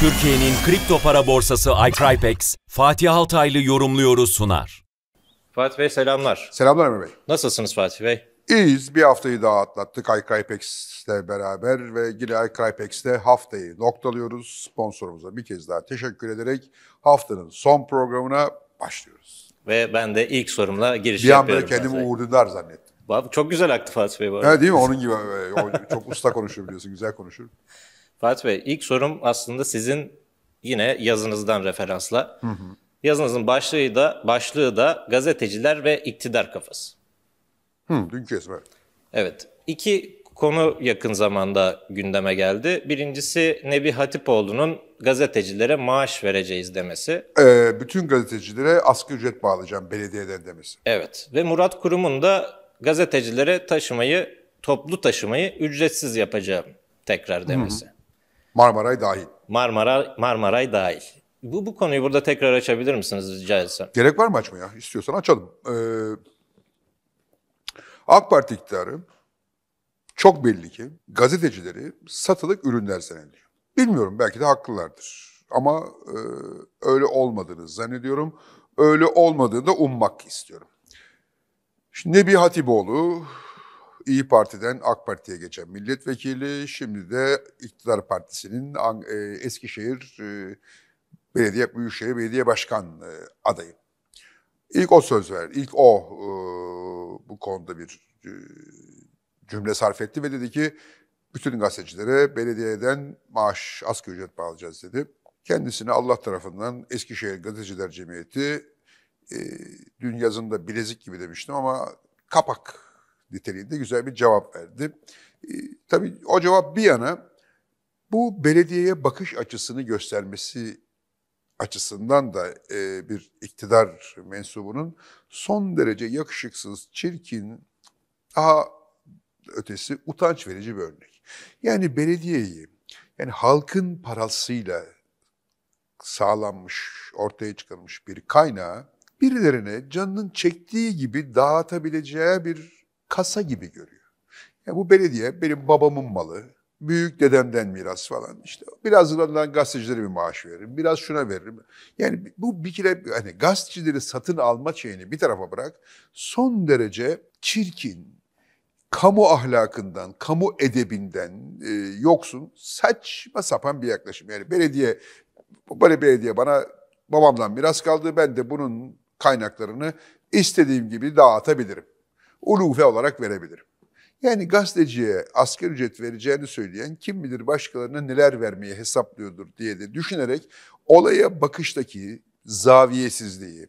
Türkiye'nin kripto para borsası iCrypex, Fatih Altaylı yorumluyoruz sunar. Fatih Bey selamlar. Selamlar Emre Bey. Nasılsınız Fatih Bey? İyiyiz. Bir haftayı daha atlattık iCrypex'le beraber ve yine iCrypex'te haftayı noktalıyoruz. Sponsorumuza bir kez daha teşekkür ederek haftanın son programına başlıyoruz. Ve ben de ilk sorumla giriş bir yapıyorum. Bir an böyle kendimi Uğur Dündar zannettim. Çok güzel aktı Fatih Bey bu arada. Evet değil mi? Onun gibi. E, çok usta konuşuyor biliyorsun. Güzel konuşur. Fatih Bey ilk sorum aslında sizin yine yazınızdan referansla. Hı hı. Yazınızın başlığı da başlığı da gazeteciler ve iktidar kafası. Hı, dünkü yazım evet. Evet. İki konu yakın zamanda gündeme geldi. Birincisi Nebi Hatipoğlu'nun gazetecilere maaş vereceğiz demesi. Ee, bütün gazetecilere asgari ücret bağlayacağım belediyeden demesi. Evet ve Murat Kurum'un da gazetecilere taşımayı, toplu taşımayı ücretsiz yapacağım tekrar demesi. Hı hı. Marmaray dahil. Marmara, Marmaray dahil. Bu, bu konuyu burada tekrar açabilir misiniz rica etsem? Gerek var mı açmaya? İstiyorsan açalım. Ee, AK Parti iktidarı çok belli ki gazetecileri satılık ürünler zannediyor. Bilmiyorum belki de haklılardır. Ama e, öyle olmadığını zannediyorum. Öyle olmadığını da ummak istiyorum. Şimdi Nebi Hatipoğlu İyi Parti'den AK Parti'ye geçen milletvekili, şimdi de iktidar partisinin e, Eskişehir e, Belediye Büyükşehir Belediye Başkan e, adayı. İlk o söz verdi, ilk o bu konuda bir cümle sarf etti ve dedi ki bütün gazetecilere belediyeden maaş, asgari ücret bağlayacağız dedi. Kendisini Allah tarafından Eskişehir Gazeteciler Cemiyeti, e, dün yazında bilezik gibi demiştim ama kapak niteliğinde güzel bir cevap verdi. E, tabii o cevap bir yana bu belediyeye bakış açısını göstermesi açısından da e, bir iktidar mensubunun son derece yakışıksız, çirkin, daha ötesi utanç verici bir örnek. Yani belediyeyi, yani halkın parasıyla sağlanmış, ortaya çıkarılmış bir kaynağı birilerine canının çektiği gibi dağıtabileceği bir kasa gibi görüyor. Ya bu belediye benim babamın malı, büyük dedemden miras falan işte. Biraz ondan gazetecilere bir maaş veririm, biraz şuna veririm. Yani bu bir kere hani gazetecileri satın alma şeyini bir tarafa bırak. Son derece çirkin, kamu ahlakından, kamu edebinden e, yoksun saçma sapan bir yaklaşım. Yani belediye, böyle belediye bana babamdan miras kaldı, ben de bunun kaynaklarını istediğim gibi dağıtabilirim ulufe olarak verebilirim. Yani gazeteciye asker ücret vereceğini söyleyen kim bilir başkalarına neler vermeye hesaplıyordur diye de düşünerek olaya bakıştaki zaviyesizliği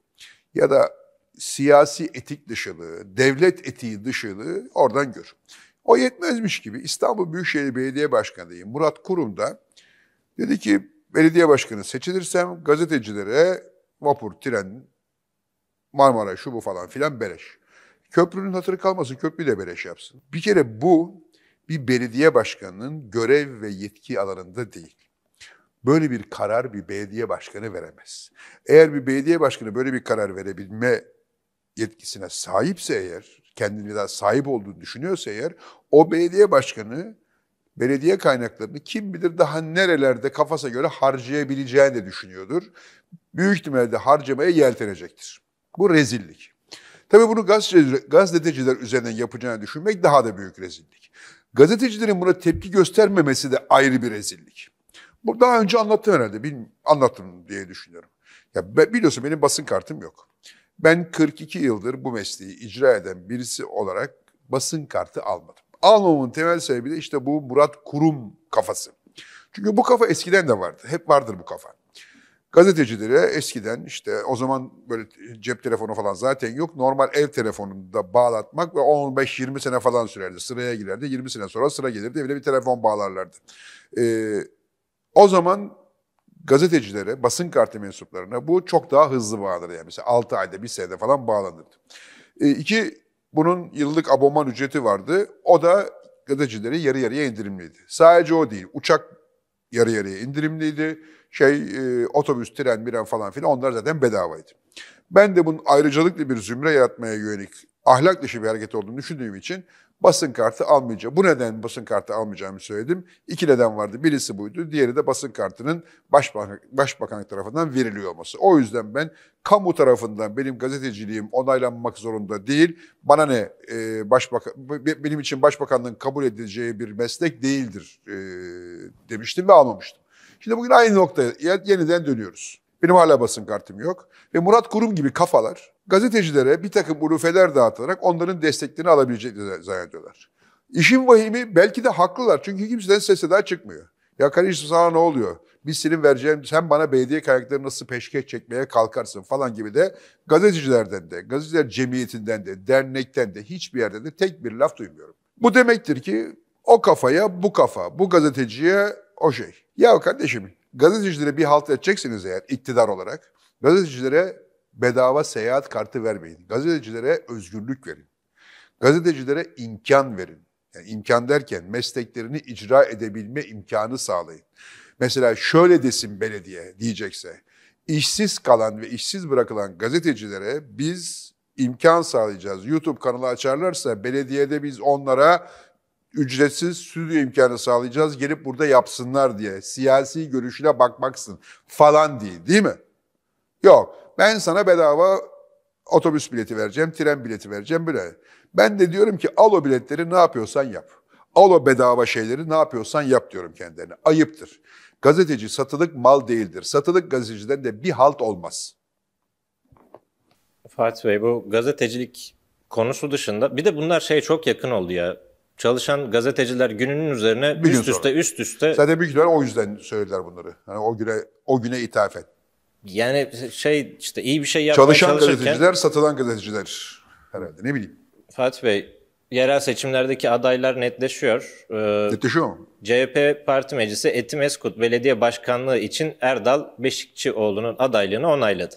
ya da siyasi etik dışılığı, devlet etiği dışılığı oradan gör. O yetmezmiş gibi İstanbul Büyükşehir Belediye Başkanı Murat Kurum da dedi ki belediye başkanı seçilirsem gazetecilere vapur, tren, Marmara şu bu falan filan beleş. Köprünün hatırı kalmasın, köprü de beleş şey yapsın. Bir kere bu bir belediye başkanının görev ve yetki alanında değil. Böyle bir karar bir belediye başkanı veremez. Eğer bir belediye başkanı böyle bir karar verebilme yetkisine sahipse eğer, kendini daha sahip olduğunu düşünüyorsa eğer, o belediye başkanı belediye kaynaklarını kim bilir daha nerelerde kafasına göre harcayabileceğini de düşünüyordur. Büyük ihtimalle harcamaya yeltenecektir. Bu rezillik. Tabii bunu gazeteciler, gazeteciler üzerinden yapacağını düşünmek daha da büyük rezillik. Gazetecilerin buna tepki göstermemesi de ayrı bir rezillik. Bu daha önce anlattım herhalde, bilmiyorum, anlattım diye düşünüyorum. Ya biliyorsun benim basın kartım yok. Ben 42 yıldır bu mesleği icra eden birisi olarak basın kartı almadım. Almamın temel sebebi de işte bu Murat Kurum kafası. Çünkü bu kafa eskiden de vardı. Hep vardır bu kafa. Gazetecilere eskiden işte o zaman böyle cep telefonu falan zaten yok. Normal ev telefonunda bağlatmak ve 15-20 sene falan sürerdi. Sıraya girerdi. 20 sene sonra sıra gelirdi. Evine bir telefon bağlarlardı. Ee, o zaman gazetecilere, basın kartı mensuplarına bu çok daha hızlı bağlanır. Yani mesela 6 ayda, bir senede falan bağlanırdı. Ee, iki, bunun yıllık abonman ücreti vardı. O da gazetecileri yarı yarıya indirimliydi. Sadece o değil. Uçak yarı yarıya indirimliydi. Şey e, otobüs, tren, biren falan filan onlar zaten bedavaydı. Ben de bunun ayrıcalıklı bir zümre yaratmaya yönelik ahlak dışı bir hareket olduğunu düşündüğüm için basın kartı almayacağım. Bu neden basın kartı almayacağımı söyledim. İki neden vardı. Birisi buydu. Diğeri de basın kartının başbakan, başbakanlık tarafından veriliyor olması. O yüzden ben kamu tarafından benim gazeteciliğim onaylanmak zorunda değil. Bana ne e, başbakan, benim için başbakanlığın kabul edeceği bir meslek değildir e, demiştim ve almamıştım. Şimdi bugün aynı noktaya yeniden dönüyoruz. Benim hala basın kartım yok. Ve Murat Kurum gibi kafalar gazetecilere bir takım ulufeler dağıtarak onların desteklerini alabileceklerini zannediyorlar. İşin vahimi belki de haklılar çünkü kimseden ses daha çıkmıyor. Ya kardeşim sana ne oluyor? Biz senin vereceğim, sen bana belediye kayakları nasıl peşkeş çekmeye kalkarsın falan gibi de gazetecilerden de, gazeteciler cemiyetinden de, dernekten de, hiçbir yerden de tek bir laf duymuyorum. Bu demektir ki o kafaya bu kafa, bu gazeteciye o şey. Ya kardeşim gazetecilere bir halt edeceksiniz eğer iktidar olarak. Gazetecilere bedava seyahat kartı vermeyin. Gazetecilere özgürlük verin. Gazetecilere imkan verin. Yani imkan derken mesleklerini icra edebilme imkanı sağlayın. Mesela şöyle desin belediye diyecekse, işsiz kalan ve işsiz bırakılan gazetecilere biz imkan sağlayacağız. YouTube kanalı açarlarsa belediyede biz onlara ücretsiz stüdyo imkanı sağlayacağız gelip burada yapsınlar diye siyasi görüşüne bakmaksın falan değil değil mi? Yok ben sana bedava otobüs bileti vereceğim, tren bileti vereceğim böyle. Ben de diyorum ki al o biletleri ne yapıyorsan yap. Al o bedava şeyleri ne yapıyorsan yap diyorum kendilerine. Ayıptır. Gazeteci satılık mal değildir. Satılık gazeteciden de bir halt olmaz. Fatih Bey bu gazetecilik konusu dışında bir de bunlar şey çok yakın oldu ya çalışan gazeteciler gününün üzerine bir üst üste üst üste. Zaten büyük ihtimalle o yüzden söylediler bunları. Yani o güne o güne ithafen. Yani şey işte iyi bir şey yapmaya çalışan çalışırken. gazeteciler satılan gazeteciler herhalde ne bileyim. Fatih Bey yerel seçimlerdeki adaylar netleşiyor. Ee, netleşiyor mu? CHP Parti Meclisi Etim Eskut Belediye Başkanlığı için Erdal Beşikçioğlu'nun adaylığını onayladı.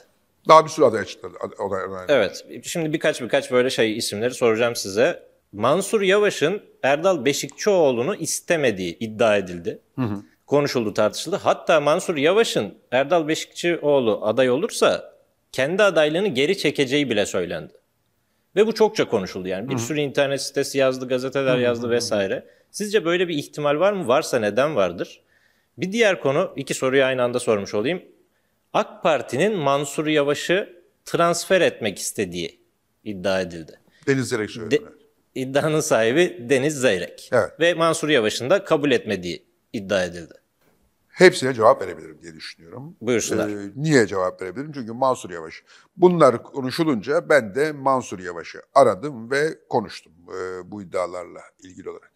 Daha bir sürü aday çıktı Aday, Evet. Şimdi birkaç birkaç böyle şey isimleri soracağım size. Mansur Yavaş'ın Erdal Beşikçioğlu'nu istemediği iddia edildi. Hı hı. Konuşuldu tartışıldı. Hatta Mansur Yavaş'ın Erdal Beşikçioğlu aday olursa kendi adaylığını geri çekeceği bile söylendi. Ve bu çokça konuşuldu yani. Bir hı hı. sürü internet sitesi yazdı, gazeteler hı yazdı vesaire. Sizce böyle bir ihtimal var mı? Varsa neden vardır? Bir diğer konu, iki soruyu aynı anda sormuş olayım. AK Parti'nin Mansur Yavaş'ı transfer etmek istediği iddia edildi. Deniz Yelek De, iddianın sahibi Deniz Zeyrek. Evet. Ve Mansur Yavaş'ın da kabul etmediği iddia edildi. Hepsine cevap verebilirim diye düşünüyorum. Buyursunlar. Ee, niye cevap verebilirim? Çünkü Mansur Yavaş. Bunlar konuşulunca ben de Mansur Yavaş'ı aradım ve konuştum e, bu iddialarla ilgili olarak.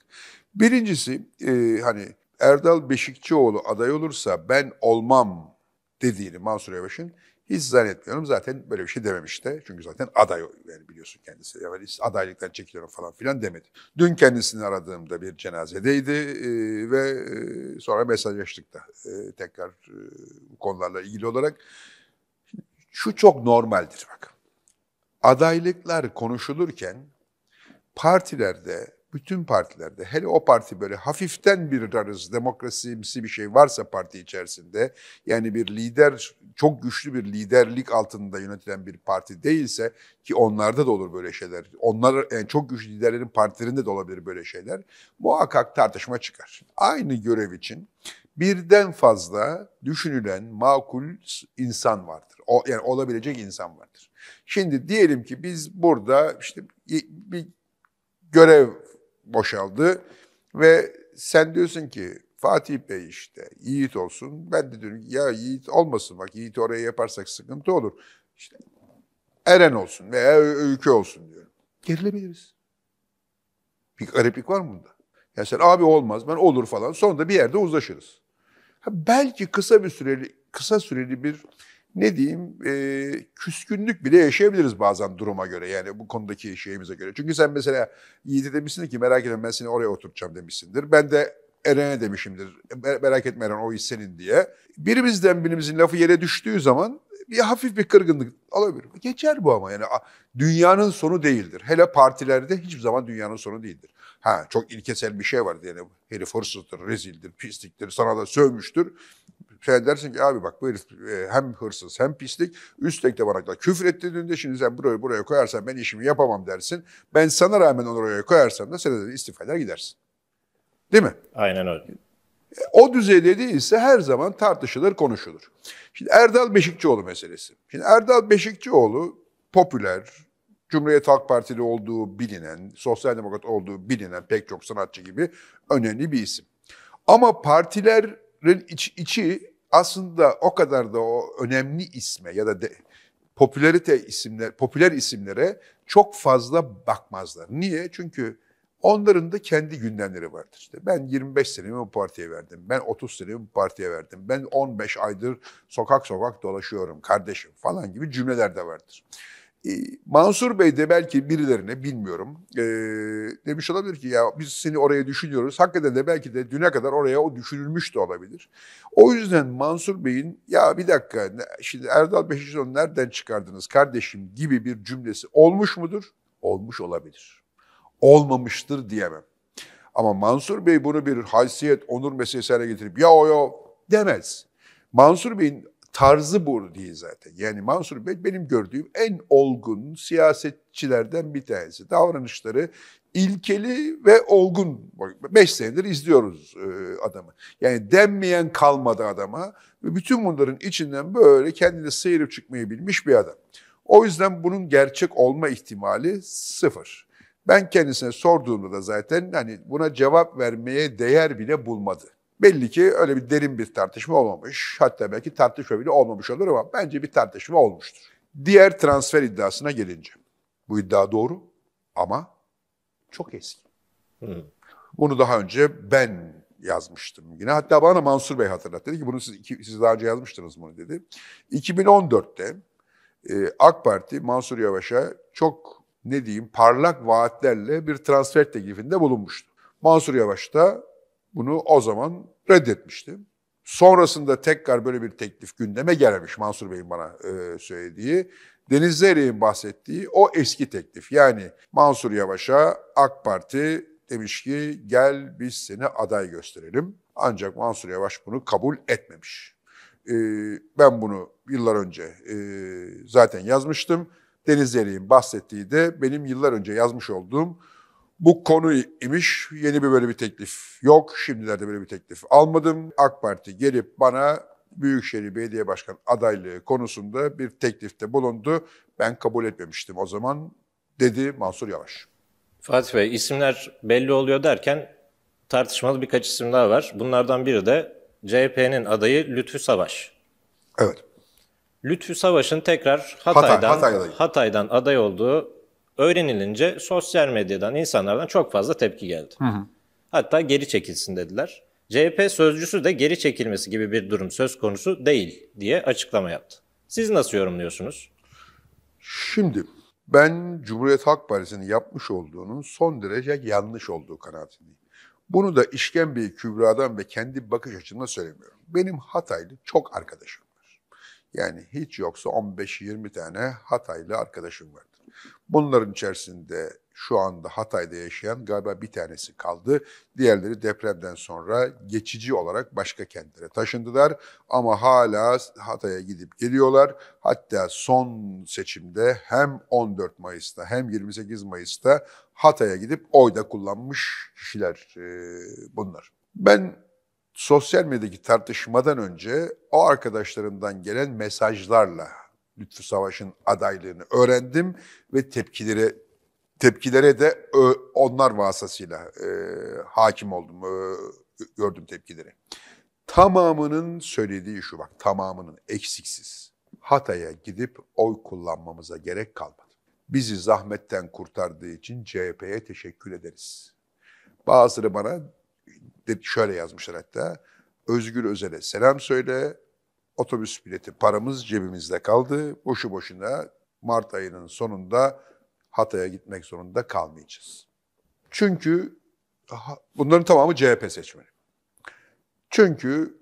Birincisi e, hani Erdal Beşikçioğlu aday olursa ben olmam dediğini Mansur Yavaş'ın hiç zannetmiyorum. Zaten böyle bir şey dememiş de. Çünkü zaten aday yani biliyorsun kendisi. Ya yani adaylıktan çekiliyorum falan filan demedi. Dün kendisini aradığımda bir cenazedeydi e, ve e, sonra mesajlaştık da e, tekrar e, bu konularla ilgili olarak. Şu çok normaldir bak. Adaylıklar konuşulurken partilerde bütün partilerde, hele o parti böyle hafiften bir darız, demokrasimsi bir şey varsa parti içerisinde, yani bir lider, çok güçlü bir liderlik altında yönetilen bir parti değilse, ki onlarda da olur böyle şeyler, onlar yani çok güçlü liderlerin partilerinde de olabilir böyle şeyler, muhakkak tartışma çıkar. Aynı görev için birden fazla düşünülen makul insan vardır. O, yani olabilecek insan vardır. Şimdi diyelim ki biz burada işte bir görev boşaldı ve sen diyorsun ki Fatih Bey işte Yiğit olsun. Ben de diyorum ya Yiğit olmasın bak Yiğit oraya yaparsak sıkıntı olur. İşte Eren olsun veya Öykü olsun diyorum. Gerilebiliriz. Bir gariplik var mı bunda? Ya sen abi olmaz ben olur falan. Sonra da bir yerde uzlaşırız. Ha, belki kısa bir süreli kısa süreli bir ne diyeyim e, küskünlük bile yaşayabiliriz bazen duruma göre. Yani bu konudaki şeyimize göre. Çünkü sen mesela Yiğit'e demişsin ki merak etme ben seni oraya oturtacağım demişsindir. Ben de Eren'e demişimdir. Merak etme Eren o iş senin diye. Birimizden birimizin lafı yere düştüğü zaman bir hafif bir kırgınlık alabilir. Geçer bu ama yani dünyanın sonu değildir. Hele partilerde hiçbir zaman dünyanın sonu değildir. Ha çok ilkesel bir şey var yani herif hırsızdır, rezildir, pisliktir, sana da sövmüştür. Sen dersin ki abi bak bu herif e, hem hırsız hem pislik. Üstelik de bana küfür ettiğinde şimdi sen burayı buraya koyarsan ben işimi yapamam dersin. Ben sana rağmen onu oraya koyarsam da sen de istifa eder gidersin. Değil mi? Aynen öyle. E, o düzeyde değilse her zaman tartışılır, konuşulur. Şimdi Erdal Beşikçioğlu meselesi. Şimdi Erdal Beşikçioğlu popüler, Cumhuriyet Halk Partili olduğu bilinen, sosyal demokrat olduğu bilinen pek çok sanatçı gibi önemli bir isim. Ama partiler iç, içi aslında o kadar da o önemli isme ya da de, popülerite isimler, popüler isimlere çok fazla bakmazlar. Niye? Çünkü onların da kendi gündemleri vardır. İşte ben 25 senemi bu partiye verdim, ben 30 senemi bu partiye verdim, ben 15 aydır sokak sokak dolaşıyorum kardeşim falan gibi cümleler de vardır. Ee, Mansur Bey de belki birilerine bilmiyorum e, demiş olabilir ki ya biz seni oraya düşünüyoruz. Hakikaten de belki de düne kadar oraya o düşünülmüş de olabilir. O yüzden Mansur Bey'in ya bir dakika şimdi Erdal Beşiktaş'ı nereden çıkardınız kardeşim gibi bir cümlesi olmuş mudur? Olmuş olabilir. Olmamıştır diyemem. Ama Mansur Bey bunu bir haysiyet, onur meselesi getirip ya o ya demez. Mansur Bey'in tarzı bu değil zaten. Yani Mansur Bey benim gördüğüm en olgun siyasetçilerden bir tanesi. Davranışları ilkeli ve olgun. Beş senedir izliyoruz e, adamı. Yani denmeyen kalmadı adama. Ve bütün bunların içinden böyle kendini sıyırıp çıkmayı bilmiş bir adam. O yüzden bunun gerçek olma ihtimali sıfır. Ben kendisine sorduğumda da zaten hani buna cevap vermeye değer bile bulmadı. Belli ki öyle bir derin bir tartışma olmamış. Hatta belki tartışma bile olmamış olur ama bence bir tartışma olmuştur. Diğer transfer iddiasına gelince. Bu iddia doğru ama çok eski. Hı. Bunu daha önce ben yazmıştım yine. Hatta bana Mansur Bey hatırlattı. Dedi ki bunu siz, iki, siz daha önce yazmıştınız bunu dedi. 2014'te e, AK Parti Mansur Yavaş'a çok ne diyeyim parlak vaatlerle bir transfer teklifinde bulunmuştu. Mansur Yavaş da bunu o zaman reddetmiştim. Sonrasında tekrar böyle bir teklif gündeme gelmiş Mansur Bey'in bana e, söylediği. Deniz Zeyrek'in bahsettiği o eski teklif. Yani Mansur Yavaş'a AK Parti demiş ki gel biz seni aday gösterelim. Ancak Mansur Yavaş bunu kabul etmemiş. E, ben bunu yıllar önce e, zaten yazmıştım. Deniz Zeyrek'in bahsettiği de benim yıllar önce yazmış olduğum bu konu imiş, yeni bir böyle bir teklif yok. Şimdilerde böyle bir teklif almadım. AK Parti gelip bana Büyükşehir Belediye Başkan adaylığı konusunda bir teklifte bulundu. Ben kabul etmemiştim o zaman dedi Mansur Yavaş. Fatih Bey isimler belli oluyor derken tartışmalı birkaç isim daha var. Bunlardan biri de CHP'nin adayı Lütfü Savaş. Evet. Lütfü Savaş'ın tekrar Hatay'dan Hatay, Hatay'dan aday olduğu öğrenilince sosyal medyadan, insanlardan çok fazla tepki geldi. Hı hı. Hatta geri çekilsin dediler. CHP sözcüsü de geri çekilmesi gibi bir durum söz konusu değil diye açıklama yaptı. Siz nasıl yorumluyorsunuz? Şimdi ben Cumhuriyet Halk Partisi'nin yapmış olduğunun son derece yanlış olduğu kanaatindeyim. Bunu da işken bir kübradan ve kendi bakış açımdan söylemiyorum. Benim Hataylı çok arkadaşım var. Yani hiç yoksa 15-20 tane Hataylı arkadaşım var. Bunların içerisinde şu anda Hatay'da yaşayan galiba bir tanesi kaldı. Diğerleri depremden sonra geçici olarak başka kentlere taşındılar ama hala Hatay'a gidip geliyorlar. Hatta son seçimde hem 14 Mayıs'ta hem 28 Mayıs'ta Hatay'a gidip oyda kullanmış kişiler e, bunlar. Ben sosyal medyadaki tartışmadan önce o arkadaşlarımdan gelen mesajlarla Lütfü Savaş'ın adaylığını öğrendim ve tepkileri tepkilere de onlar vasıtasıyla e, hakim oldum, e, gördüm tepkileri. Tamamının söylediği şu bak, tamamının eksiksiz. Hatay'a gidip oy kullanmamıza gerek kalmadı. Bizi zahmetten kurtardığı için CHP'ye teşekkür ederiz. Bazıları bana şöyle yazmışlar hatta, Özgür Özel'e selam söyle, otobüs bileti paramız cebimizde kaldı. Boşu boşuna Mart ayının sonunda Hatay'a gitmek zorunda kalmayacağız. Çünkü bunların tamamı CHP seçmeni. Çünkü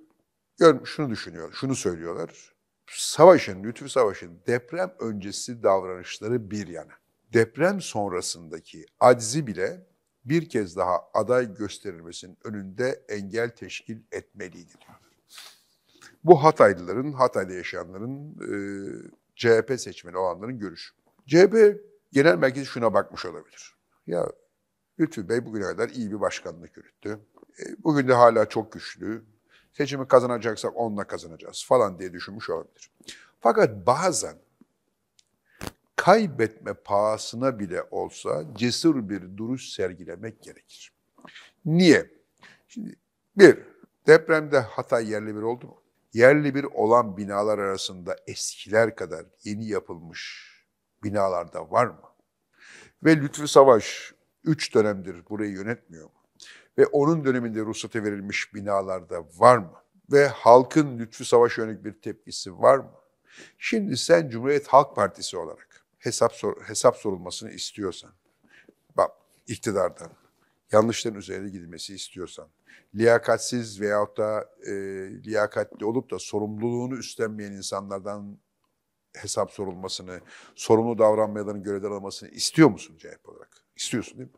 şunu düşünüyor, şunu söylüyorlar. Savaşın, Lütfü Savaş'ın deprem öncesi davranışları bir yana. Deprem sonrasındaki aczi bile bir kez daha aday gösterilmesinin önünde engel teşkil etmeliydi diyor. Bu Hataylıların, Hatay'da yaşayanların, e, CHP seçmeni olanların görüşü. CHP genel merkezi şuna bakmış olabilir. Ya Lütfü Bey bugüne kadar iyi bir başkanlık yürüttü. E, bugün de hala çok güçlü. Seçimi kazanacaksak onunla kazanacağız falan diye düşünmüş olabilir. Fakat bazen kaybetme pahasına bile olsa cesur bir duruş sergilemek gerekir. Niye? Şimdi bir, depremde Hatay yerli bir oldu mu? yerli bir olan binalar arasında eskiler kadar yeni yapılmış binalarda var mı? Ve Lütfü Savaş üç dönemdir burayı yönetmiyor mu? Ve onun döneminde ruhsata verilmiş binalarda var mı? Ve halkın Lütfü Savaş yönelik bir tepkisi var mı? Şimdi sen Cumhuriyet Halk Partisi olarak hesap, sor hesap sorulmasını istiyorsan, bak iktidardan, yanlışların üzerine gidilmesi istiyorsan, liyakatsiz veyahut da e, liyakatli olup da sorumluluğunu üstlenmeyen insanlardan hesap sorulmasını, sorumlu davranmayanların görevden alınmasını istiyor musun CHP olarak? İstiyorsun değil mi?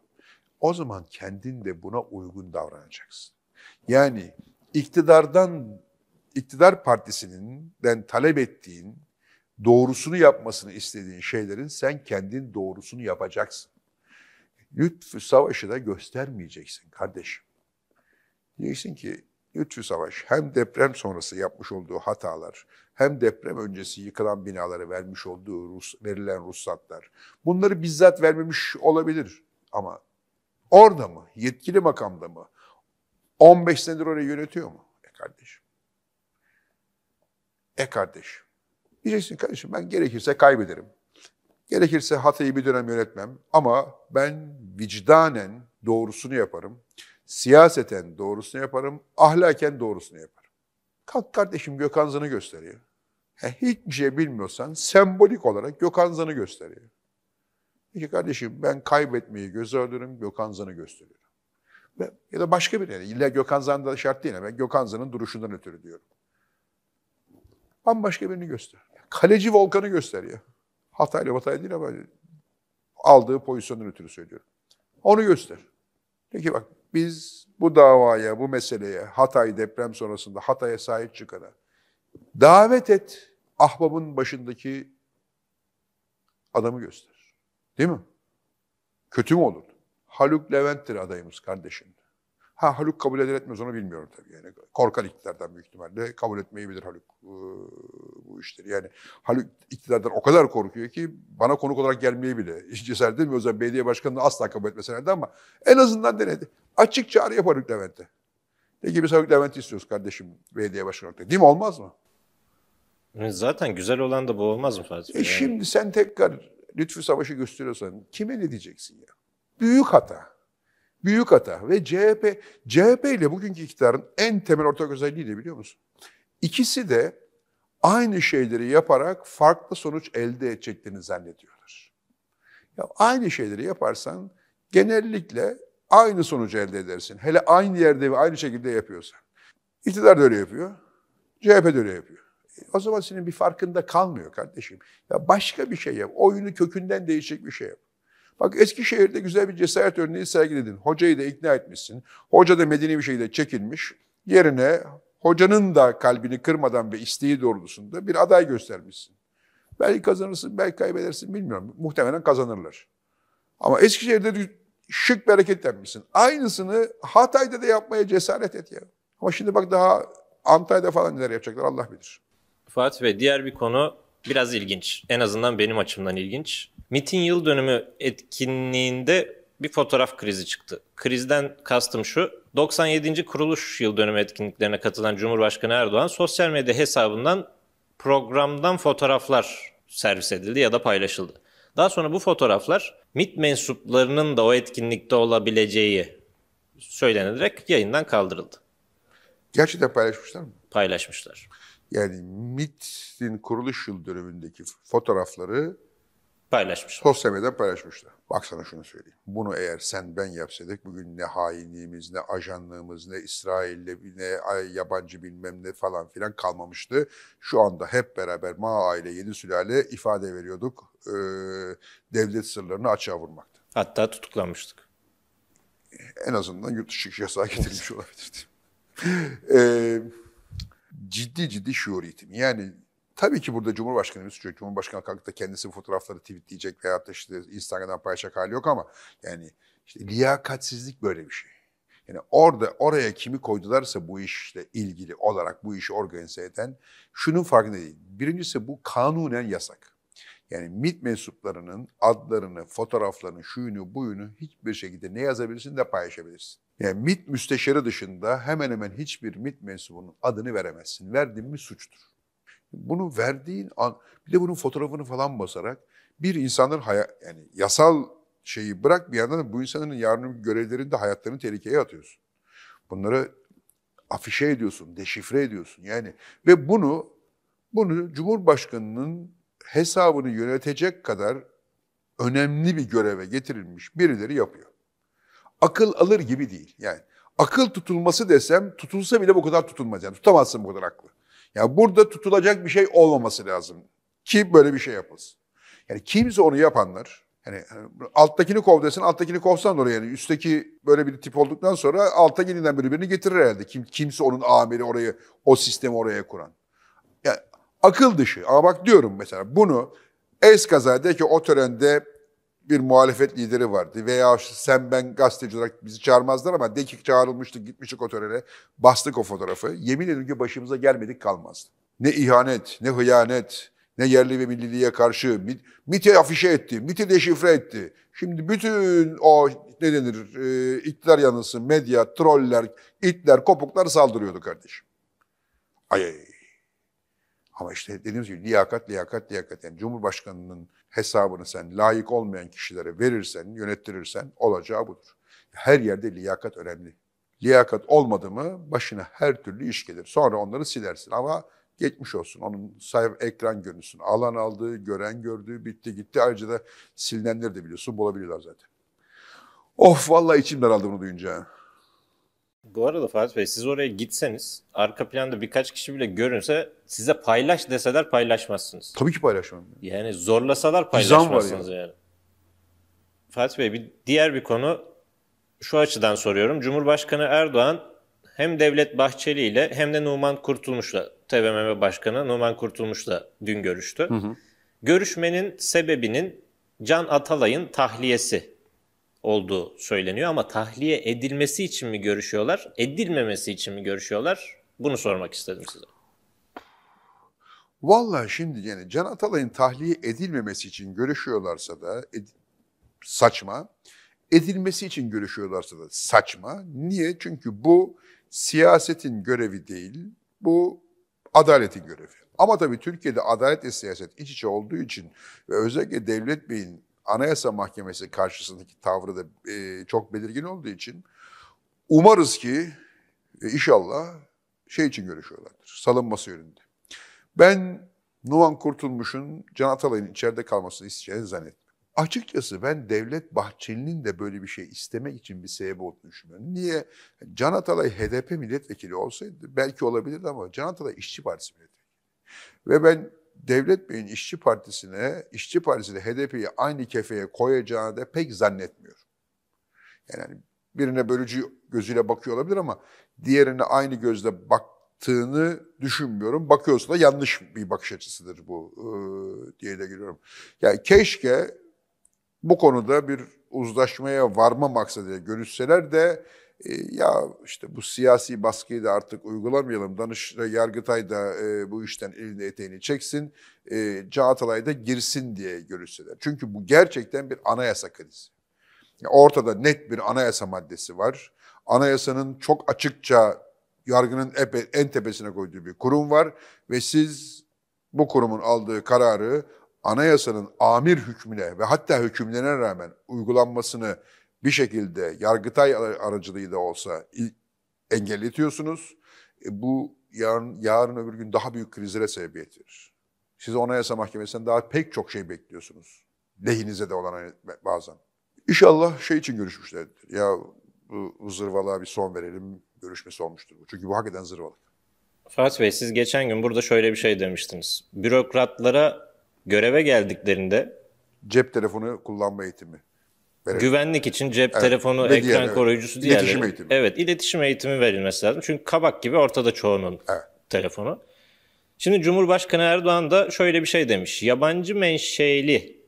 O zaman kendin de buna uygun davranacaksın. Yani iktidardan, iktidar partisinin den talep ettiğin, doğrusunu yapmasını istediğin şeylerin sen kendin doğrusunu yapacaksın. Lütfü savaşı da göstermeyeceksin kardeşim. Diyeceksin ki Lütfü Savaş hem deprem sonrası yapmış olduğu hatalar, hem deprem öncesi yıkılan binaları vermiş olduğu Rus, verilen ruhsatlar, bunları bizzat vermemiş olabilir. Ama orada mı, yetkili makamda mı, 15 senedir orayı yönetiyor mu? E kardeşim. E kardeşim. Diyeceksin kardeşim ben gerekirse kaybederim. Gerekirse hatayı bir dönem yönetmem ama ben vicdanen doğrusunu yaparım Siyaseten doğrusunu yaparım, ahlaken doğrusunu yaparım. Kalk kardeşim Gökhan Zanı gösteriyor. E, hiçbir şey bilmiyorsan sembolik olarak Gökhan Zanı gösteriyor. Peki kardeşim ben kaybetmeyi göze Gökhan Zanı gösteriyorum. Ya da başka bir yani. İlla Gökhanzan da şart değil. ama Gökhan Zan'ın duruşundan ötürü diyorum. Bambaşka birini göster. Kaleci Volkan'ı gösteriyor. Hataylı Hatay değil ama aldığı pozisyondan ötürü söylüyorum. Onu göster. Peki bak biz bu davaya, bu meseleye, Hatay deprem sonrasında Hatay'a sahip çıkana davet et, ahbabın başındaki adamı göster. Değil mi? Kötü mü olur? Haluk Levent'tir adayımız kardeşim. Ha Haluk kabul eder etmez onu bilmiyorum tabii yani. Korkar iktidardan büyük ihtimalle. Kabul etmeyi bilir Haluk e, bu işleri. Yani Haluk iktidardan o kadar korkuyor ki bana konuk olarak gelmeyi bile cesaret edemiyor. O yüzden belediye başkanını asla kabul etmese nerede ama en azından denedi. Açık çağrı yaparız Levent'e. Ne gibi Savuk Levent'i istiyoruz kardeşim belediye başkanı olarak. Değil mi? Olmaz mı? E, zaten güzel olan da bu olmaz mı Fatih? E yani? şimdi sen tekrar Lütfü Savaş'ı gösteriyorsan kime ne diyeceksin ya? Büyük hata. Büyük hata ve CHP, CHP ile bugünkü iktidarın en temel ortak özelliği de biliyor musun? İkisi de aynı şeyleri yaparak farklı sonuç elde edeceklerini zannediyorlar. Ya aynı şeyleri yaparsan genellikle aynı sonucu elde edersin. Hele aynı yerde ve aynı şekilde yapıyorsan. İktidar da öyle yapıyor. CHP de öyle yapıyor. o zaman senin bir farkında kalmıyor kardeşim. Ya başka bir şey yap. Oyunu kökünden değişecek bir şey yap. Bak Eskişehir'de güzel bir cesaret örneği sergiledin. Hocayı da ikna etmişsin. Hoca da medeni bir şekilde çekilmiş. Yerine hocanın da kalbini kırmadan ve isteği doğrultusunda bir aday göstermişsin. Belki kazanırsın, belki kaybedersin bilmiyorum. Muhtemelen kazanırlar. Ama Eskişehir'de şık bereket bereketlenmişsin. Aynısını Hatay'da da yapmaya cesaret et ya. Ama şimdi bak daha Antalya'da falan neler yapacaklar Allah bilir. Fatih Bey diğer bir konu biraz ilginç. En azından benim açımdan ilginç. MIT'in yıl dönümü etkinliğinde bir fotoğraf krizi çıktı. Krizden kastım şu, 97. kuruluş yıl dönümü etkinliklerine katılan Cumhurbaşkanı Erdoğan sosyal medya hesabından programdan fotoğraflar servis edildi ya da paylaşıldı. Daha sonra bu fotoğraflar MIT mensuplarının da o etkinlikte olabileceği söylenerek yayından kaldırıldı. Gerçekten paylaşmışlar mı? Paylaşmışlar. Yani MIT'in kuruluş yıl dönümündeki fotoğrafları Paylaşmış. Sosyal medyada paylaşmıştı. Baksana şunu söyleyeyim. Bunu eğer sen ben yapsaydık bugün ne hainliğimiz, ne ajanlığımız, ne İsrail'le, ne yabancı bilmem ne falan filan kalmamıştı. Şu anda hep beraber ma aile, yedi sülale ifade veriyorduk. Ee, devlet sırlarını açığa vurmakta. Hatta tutuklanmıştık. En azından yurt dışı yasağı getirmiş olabilirdi. ee, ciddi ciddi şuur eğitimi. Yani Tabii ki burada Cumhurbaşkanımız bir suçu Cumhurbaşkanı kalkıp da kendisi bu fotoğrafları tweetleyecek veya da işte Instagram'dan paylaşacak hali yok ama yani işte liyakatsizlik böyle bir şey. Yani orada oraya kimi koydularsa bu işle ilgili olarak bu işi organize eden şunun farkında değil. Birincisi bu kanunen yasak. Yani mit mensuplarının adlarını, fotoğraflarını, şuyunu, buyunu hiçbir şekilde ne yazabilirsin de paylaşabilirsin. Yani mit müsteşarı dışında hemen hemen hiçbir mit mensubunun adını veremezsin. Verdin mi suçtur. Bunu verdiğin an, bir de bunun fotoğrafını falan basarak bir insanın hayat, yani yasal şeyi bırak bir yandan da bu insanların yarın görevlerinde hayatlarını tehlikeye atıyorsun. Bunları afişe ediyorsun, deşifre ediyorsun yani. Ve bunu bunu Cumhurbaşkanının hesabını yönetecek kadar önemli bir göreve getirilmiş birileri yapıyor. Akıl alır gibi değil yani. Akıl tutulması desem tutulsa bile bu kadar tutulmaz yani. Tutamazsın bu kadar aklı. Yani burada tutulacak bir şey olmaması lazım ki böyle bir şey yapılsın. Yani kimse onu yapanlar, hani alttakini kov desen alttakini kovsan oraya yani üstteki böyle bir tip olduktan sonra altta yeniden birbirini getirir herhalde. Kim, kimse onun amiri orayı, o sistemi oraya kuran. Yani akıl dışı. Ama bak diyorum mesela bunu eskaza de ki o törende bir muhalefet lideri vardı veya sen ben gazeteci olarak bizi çağırmazlar ama dekik çağrılmıştık gitmiştik o törene bastık o fotoğrafı. Yemin ederim ki başımıza gelmedik kalmazdı. Ne ihanet, ne hıyanet, ne yerli ve milliliğe karşı MIT'e afişe etti, MIT'i deşifre etti. Şimdi bütün o ne denir e, iktidar yanlısı medya, troller, itler, kopuklar saldırıyordu kardeşim. Ay ay. Ama işte dediğimiz gibi liyakat, liyakat, liyakat. Yani Cumhurbaşkanı'nın hesabını sen layık olmayan kişilere verirsen, yönettirirsen olacağı budur. Her yerde liyakat önemli. Liyakat olmadı mı başına her türlü iş gelir. Sonra onları silersin ama geçmiş olsun. Onun sayfa ekran görüntüsünü alan aldı, gören gördü, bitti gitti. Ayrıca da silinenleri de biliyorsun bulabiliyorlar zaten. Of vallahi içim daraldı bunu duyunca. Bu arada Fatih Bey siz oraya gitseniz arka planda birkaç kişi bile görünse size paylaş deseler paylaşmazsınız. Tabii ki paylaşmam. Yani zorlasalar paylaşmazsınız yani. yani. Fatih Bey bir diğer bir konu şu açıdan soruyorum. Cumhurbaşkanı Erdoğan hem Devlet Bahçeli ile hem de Numan Kurtulmuş'la TBMM Başkanı Numan Kurtulmuş'la dün görüştü. Hı hı. Görüşmenin sebebinin Can Atalay'ın tahliyesi olduğu söyleniyor ama tahliye edilmesi için mi görüşüyorlar, edilmemesi için mi görüşüyorlar? Bunu sormak istedim size. Valla şimdi yani Can Atalay'ın tahliye edilmemesi için görüşüyorlarsa da ed- saçma, edilmesi için görüşüyorlarsa da saçma. Niye? Çünkü bu siyasetin görevi değil, bu adaletin görevi. Ama tabii Türkiye'de adalet ve siyaset iç içe olduğu için ve özellikle Devlet Bey'in Anayasa Mahkemesi karşısındaki tavrı da e, çok belirgin olduğu için umarız ki e, inşallah şey için görüşüyorlardır, salınması yönünde. Ben Numan Kurtulmuş'un Can Atalay'ın içeride kalmasını isteyeceğini zannettim. Açıkçası ben Devlet Bahçeli'nin de böyle bir şey istemek için bir sebep olduğunu düşünüyorum. Niye? Can Atalay HDP milletvekili olsaydı belki olabilirdi ama Can Atalay İşçi Partisi milletvekili. Ve ben Devlet Bey'in İşçi Partisi'ne, İşçi Partisi'ne HDP'yi aynı kefeye koyacağını da pek zannetmiyorum. Yani hani birine bölücü gözüyle bakıyor olabilir ama diğerine aynı gözle baktığını düşünmüyorum. Bakıyorsa da yanlış bir bakış açısıdır bu ee, diye de giriyorum. Yani keşke bu konuda bir uzlaşmaya varma maksadıyla görüşseler de e, ya işte bu siyasi baskıyı da artık uygulamayalım. Danış Yargıtay da e, bu işten elini eteğini çeksin. E, Çağatay da girsin diye görüşseler. Çünkü bu gerçekten bir anayasa krizi. Yani ortada net bir anayasa maddesi var. Anayasanın çok açıkça yargının en tepesine koyduğu bir kurum var ve siz bu kurumun aldığı kararı anayasanın amir hükmüne ve hatta hükümlerine rağmen uygulanmasını bir şekilde yargıtay da olsa engelletiyorsunuz. E, bu yarın, yarın öbür gün daha büyük krizlere sebebiyet verir. Siz Anayasa Mahkemesi'nden daha pek çok şey bekliyorsunuz. Lehinize de olan hani, bazen. İnşallah şey için görüşmüşlerdir. Ya bu, bu zırvalığa bir son verelim görüşmesi olmuştur. bu. Çünkü bu hakikaten zırvalık. Fatih Bey siz geçen gün burada şöyle bir şey demiştiniz. Bürokratlara göreve geldiklerinde... Cep telefonu kullanma eğitimi verelim. Güvenlik için cep evet. telefonu, Ve ekran diğer, koruyucusu diğerleri. İletişim eğitimi. Evet, iletişim eğitimi verilmesi lazım. Çünkü kabak gibi ortada çoğunun evet. telefonu. Şimdi Cumhurbaşkanı Erdoğan da şöyle bir şey demiş. Yabancı menşeli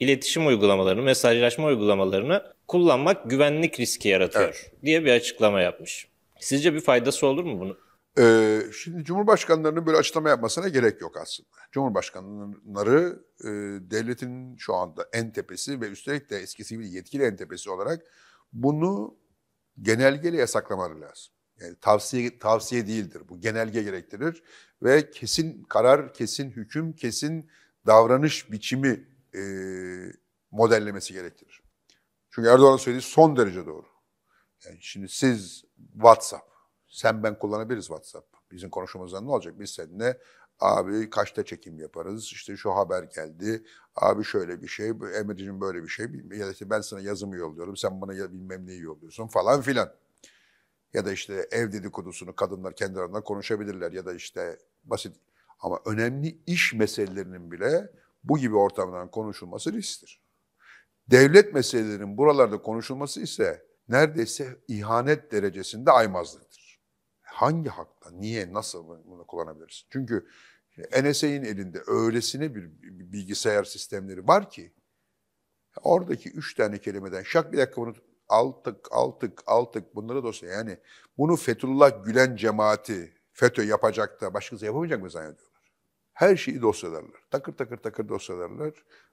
iletişim uygulamalarını, mesajlaşma uygulamalarını kullanmak güvenlik riski yaratıyor evet. diye bir açıklama yapmış. Sizce bir faydası olur mu bunun? Ee, şimdi Cumhurbaşkanlarının böyle açıklama yapmasına gerek yok aslında. Cumhurbaşkanları e, devletin şu anda en tepesi ve üstelik de eskisi gibi yetkili en tepesi olarak bunu genelgeyle yasaklamaları lazım. Yani tavsiye tavsiye değildir. Bu genelge gerektirir ve kesin karar, kesin hüküm, kesin davranış biçimi e, modellemesi gerektirir. Çünkü Erdoğan'ın söylediği son derece doğru. Yani şimdi siz WhatsApp sen ben kullanabiliriz WhatsApp. Bizim konuşmamızdan ne olacak? Biz seninle abi kaçta çekim yaparız? İşte şu haber geldi. Abi şöyle bir şey, Emircim böyle bir şey. Ya da işte ben sana yazımı yolluyorum. Sen bana ya bilmem neyi yolluyorsun falan filan. Ya da işte ev dedikodusunu kadınlar kendi aralarında konuşabilirler. Ya da işte basit ama önemli iş meselelerinin bile bu gibi ortamdan konuşulması risktir. Devlet meselelerinin buralarda konuşulması ise neredeyse ihanet derecesinde aymazlıktır hangi hakla, niye, nasıl bunu kullanabiliriz? Çünkü NSA'in elinde öylesine bir bilgisayar sistemleri var ki oradaki üç tane kelimeden şak bir dakika bunu altık altık altık bunları dosya yani bunu Fethullah Gülen cemaati FETÖ yapacak da başkası yapamayacak mı zannediyorlar? Her şeyi dosyalarlar. Takır takır takır dosyalarlar.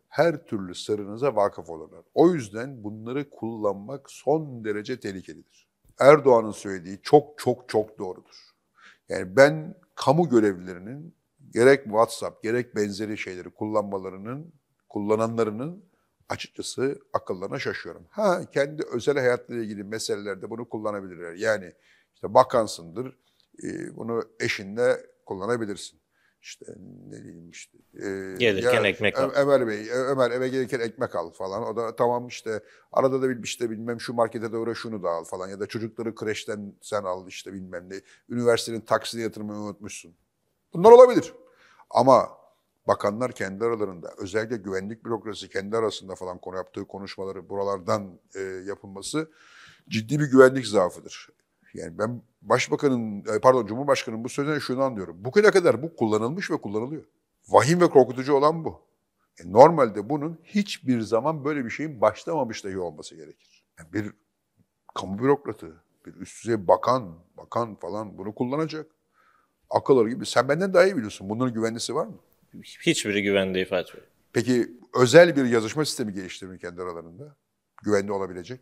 Her türlü sırrınıza vakıf olurlar. O yüzden bunları kullanmak son derece tehlikelidir. Erdoğan'ın söylediği çok çok çok doğrudur. Yani ben kamu görevlilerinin gerek WhatsApp gerek benzeri şeyleri kullanmalarının, kullananlarının açıkçası akıllarına şaşıyorum. Ha kendi özel hayatla ilgili meselelerde bunu kullanabilirler. Yani işte bakansındır, e, bunu eşinle kullanabilirsin işte ne diyeyim işte. E, gelirken ya, ekmek al. Ömer Bey, e, Ömer eve gelirken ekmek al falan. O da tamam işte arada da işte bilmem şu markete de uğra şunu da al falan. Ya da çocukları kreşten sen al işte bilmem ne. Üniversitenin taksini yatırmayı unutmuşsun. Bunlar olabilir. Ama bakanlar kendi aralarında özellikle güvenlik bürokrasi kendi arasında falan konu yaptığı konuşmaları buralardan e, yapılması ciddi bir güvenlik zaafıdır. Yani ben Başbakanın, e, pardon Cumhurbaşkanı'nın bu sözüne şunu anlıyorum. Bugüne kadar bu kullanılmış ve kullanılıyor. Vahim ve korkutucu olan bu. E normalde bunun hiçbir zaman böyle bir şeyin başlamamış dahi olması gerekir. Yani bir kamu bürokratı, bir üst düzey bakan, bakan falan bunu kullanacak. Akılları gibi. Sen benden daha iyi biliyorsun. Bunların güvenlisi var mı? Hiçbiri güvende ifade Bey. Peki özel bir yazışma sistemi geliştirmek kendi aralarında? Güvenli olabilecek?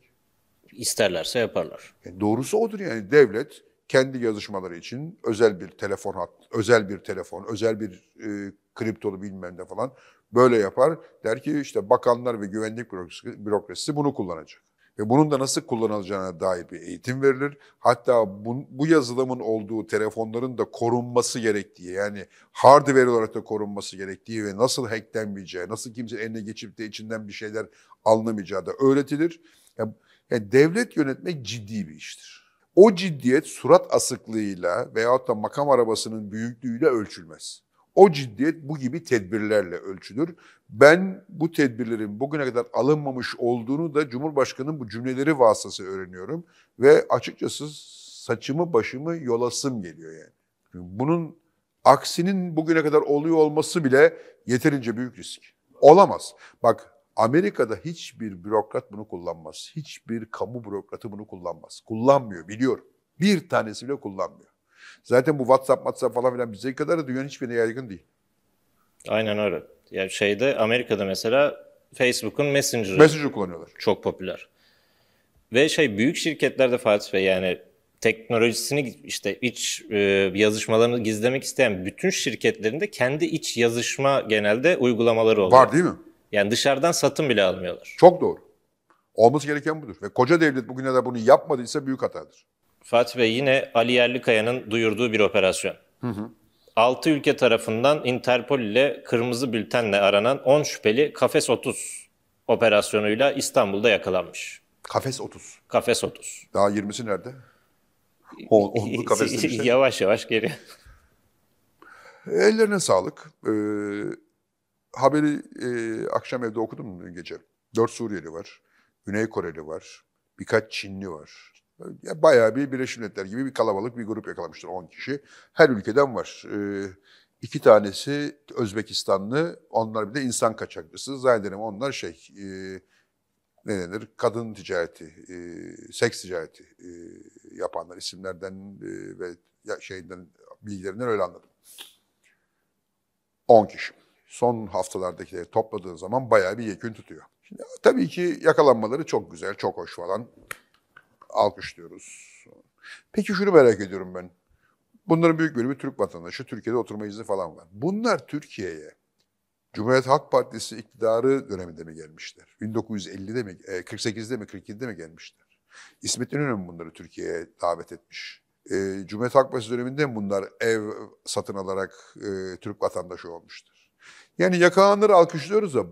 İsterlerse yaparlar. E doğrusu odur yani. Devlet kendi yazışmaları için özel bir telefon hat, özel bir telefon, özel bir e, kriptolu bilmem ne falan böyle yapar. Der ki işte bakanlar ve güvenlik bürokrasisi, bunu kullanacak. Ve bunun da nasıl kullanılacağına dair bir eğitim verilir. Hatta bu, bu yazılımın olduğu telefonların da korunması gerektiği yani hardware olarak da korunması gerektiği ve nasıl hacklenmeyeceği, nasıl kimse eline geçip de içinden bir şeyler alınamayacağı da öğretilir. Yani, yani devlet yönetmek ciddi bir iştir. O ciddiyet surat asıklığıyla veyahut da makam arabasının büyüklüğüyle ölçülmez. O ciddiyet bu gibi tedbirlerle ölçülür. Ben bu tedbirlerin bugüne kadar alınmamış olduğunu da Cumhurbaşkanı'nın bu cümleleri vasıtası öğreniyorum. Ve açıkçası saçımı başımı yolasım geliyor yani. Bunun aksinin bugüne kadar oluyor olması bile yeterince büyük risk. Olamaz. Bak Amerika'da hiçbir bürokrat bunu kullanmaz. Hiçbir kamu bürokratı bunu kullanmaz. Kullanmıyor biliyorum. Bir tanesi bile kullanmıyor. Zaten bu WhatsApp, WhatsApp falan filan bize kadar dünyanın hiçbirine yaygın değil. Aynen öyle. Yani şeyde Amerika'da mesela Facebook'un Messenger'ı Messenger kullanıyorlar. Çok popüler. Ve şey büyük şirketlerde Fatih Bey yani teknolojisini işte iç e, yazışmalarını gizlemek isteyen bütün şirketlerinde kendi iç yazışma genelde uygulamaları oluyor. Var değil mi? Yani dışarıdan satın bile almıyorlar. Çok doğru. Olması gereken budur. Ve koca devlet bugüne de bunu yapmadıysa büyük hatadır. Fatih Bey yine Ali Yerlikaya'nın duyurduğu bir operasyon. Hı hı. 6 ülke tarafından Interpol ile kırmızı bültenle aranan 10 şüpheli Kafes 30 operasyonuyla İstanbul'da yakalanmış. Kafes 30. Kafes 30. Daha 20'si nerede? 10'lu kafes şey. Yavaş yavaş geliyor. Ellerine sağlık. Ee, haberi e, akşam evde okudum dün gece. Dört Suriyeli var, Güney Koreli var, birkaç Çinli var. Ya bayağı bir Birleşmiş Milletler gibi bir kalabalık bir grup yakalamışlar 10 kişi. Her ülkeden var. E, iki tanesi Özbekistanlı, onlar bir de insan kaçakçısı. Zannederim onlar şey, e, ne denir, kadın ticareti, e, seks ticareti e, yapanlar isimlerden e, ve şeyden bilgilerinden öyle anladım. 10 kişi son haftalardakileri topladığın zaman bayağı bir yekün tutuyor. Şimdi, tabii ki yakalanmaları çok güzel, çok hoş falan. Alkışlıyoruz. Peki şunu merak ediyorum ben. Bunların büyük bölümü Türk vatandaşı, Türkiye'de oturma izni falan var. Bunlar Türkiye'ye Cumhuriyet Halk Partisi iktidarı döneminde mi gelmişler? 1950'de mi, 48'de e, mi, 42'de mi gelmişler? İsmet İnönü mü bunları Türkiye'ye davet etmiş? E, Cumhuriyet Halk Partisi döneminde mi bunlar ev satın alarak e, Türk vatandaşı olmuştu? Yani yakalanları alkışlıyoruz da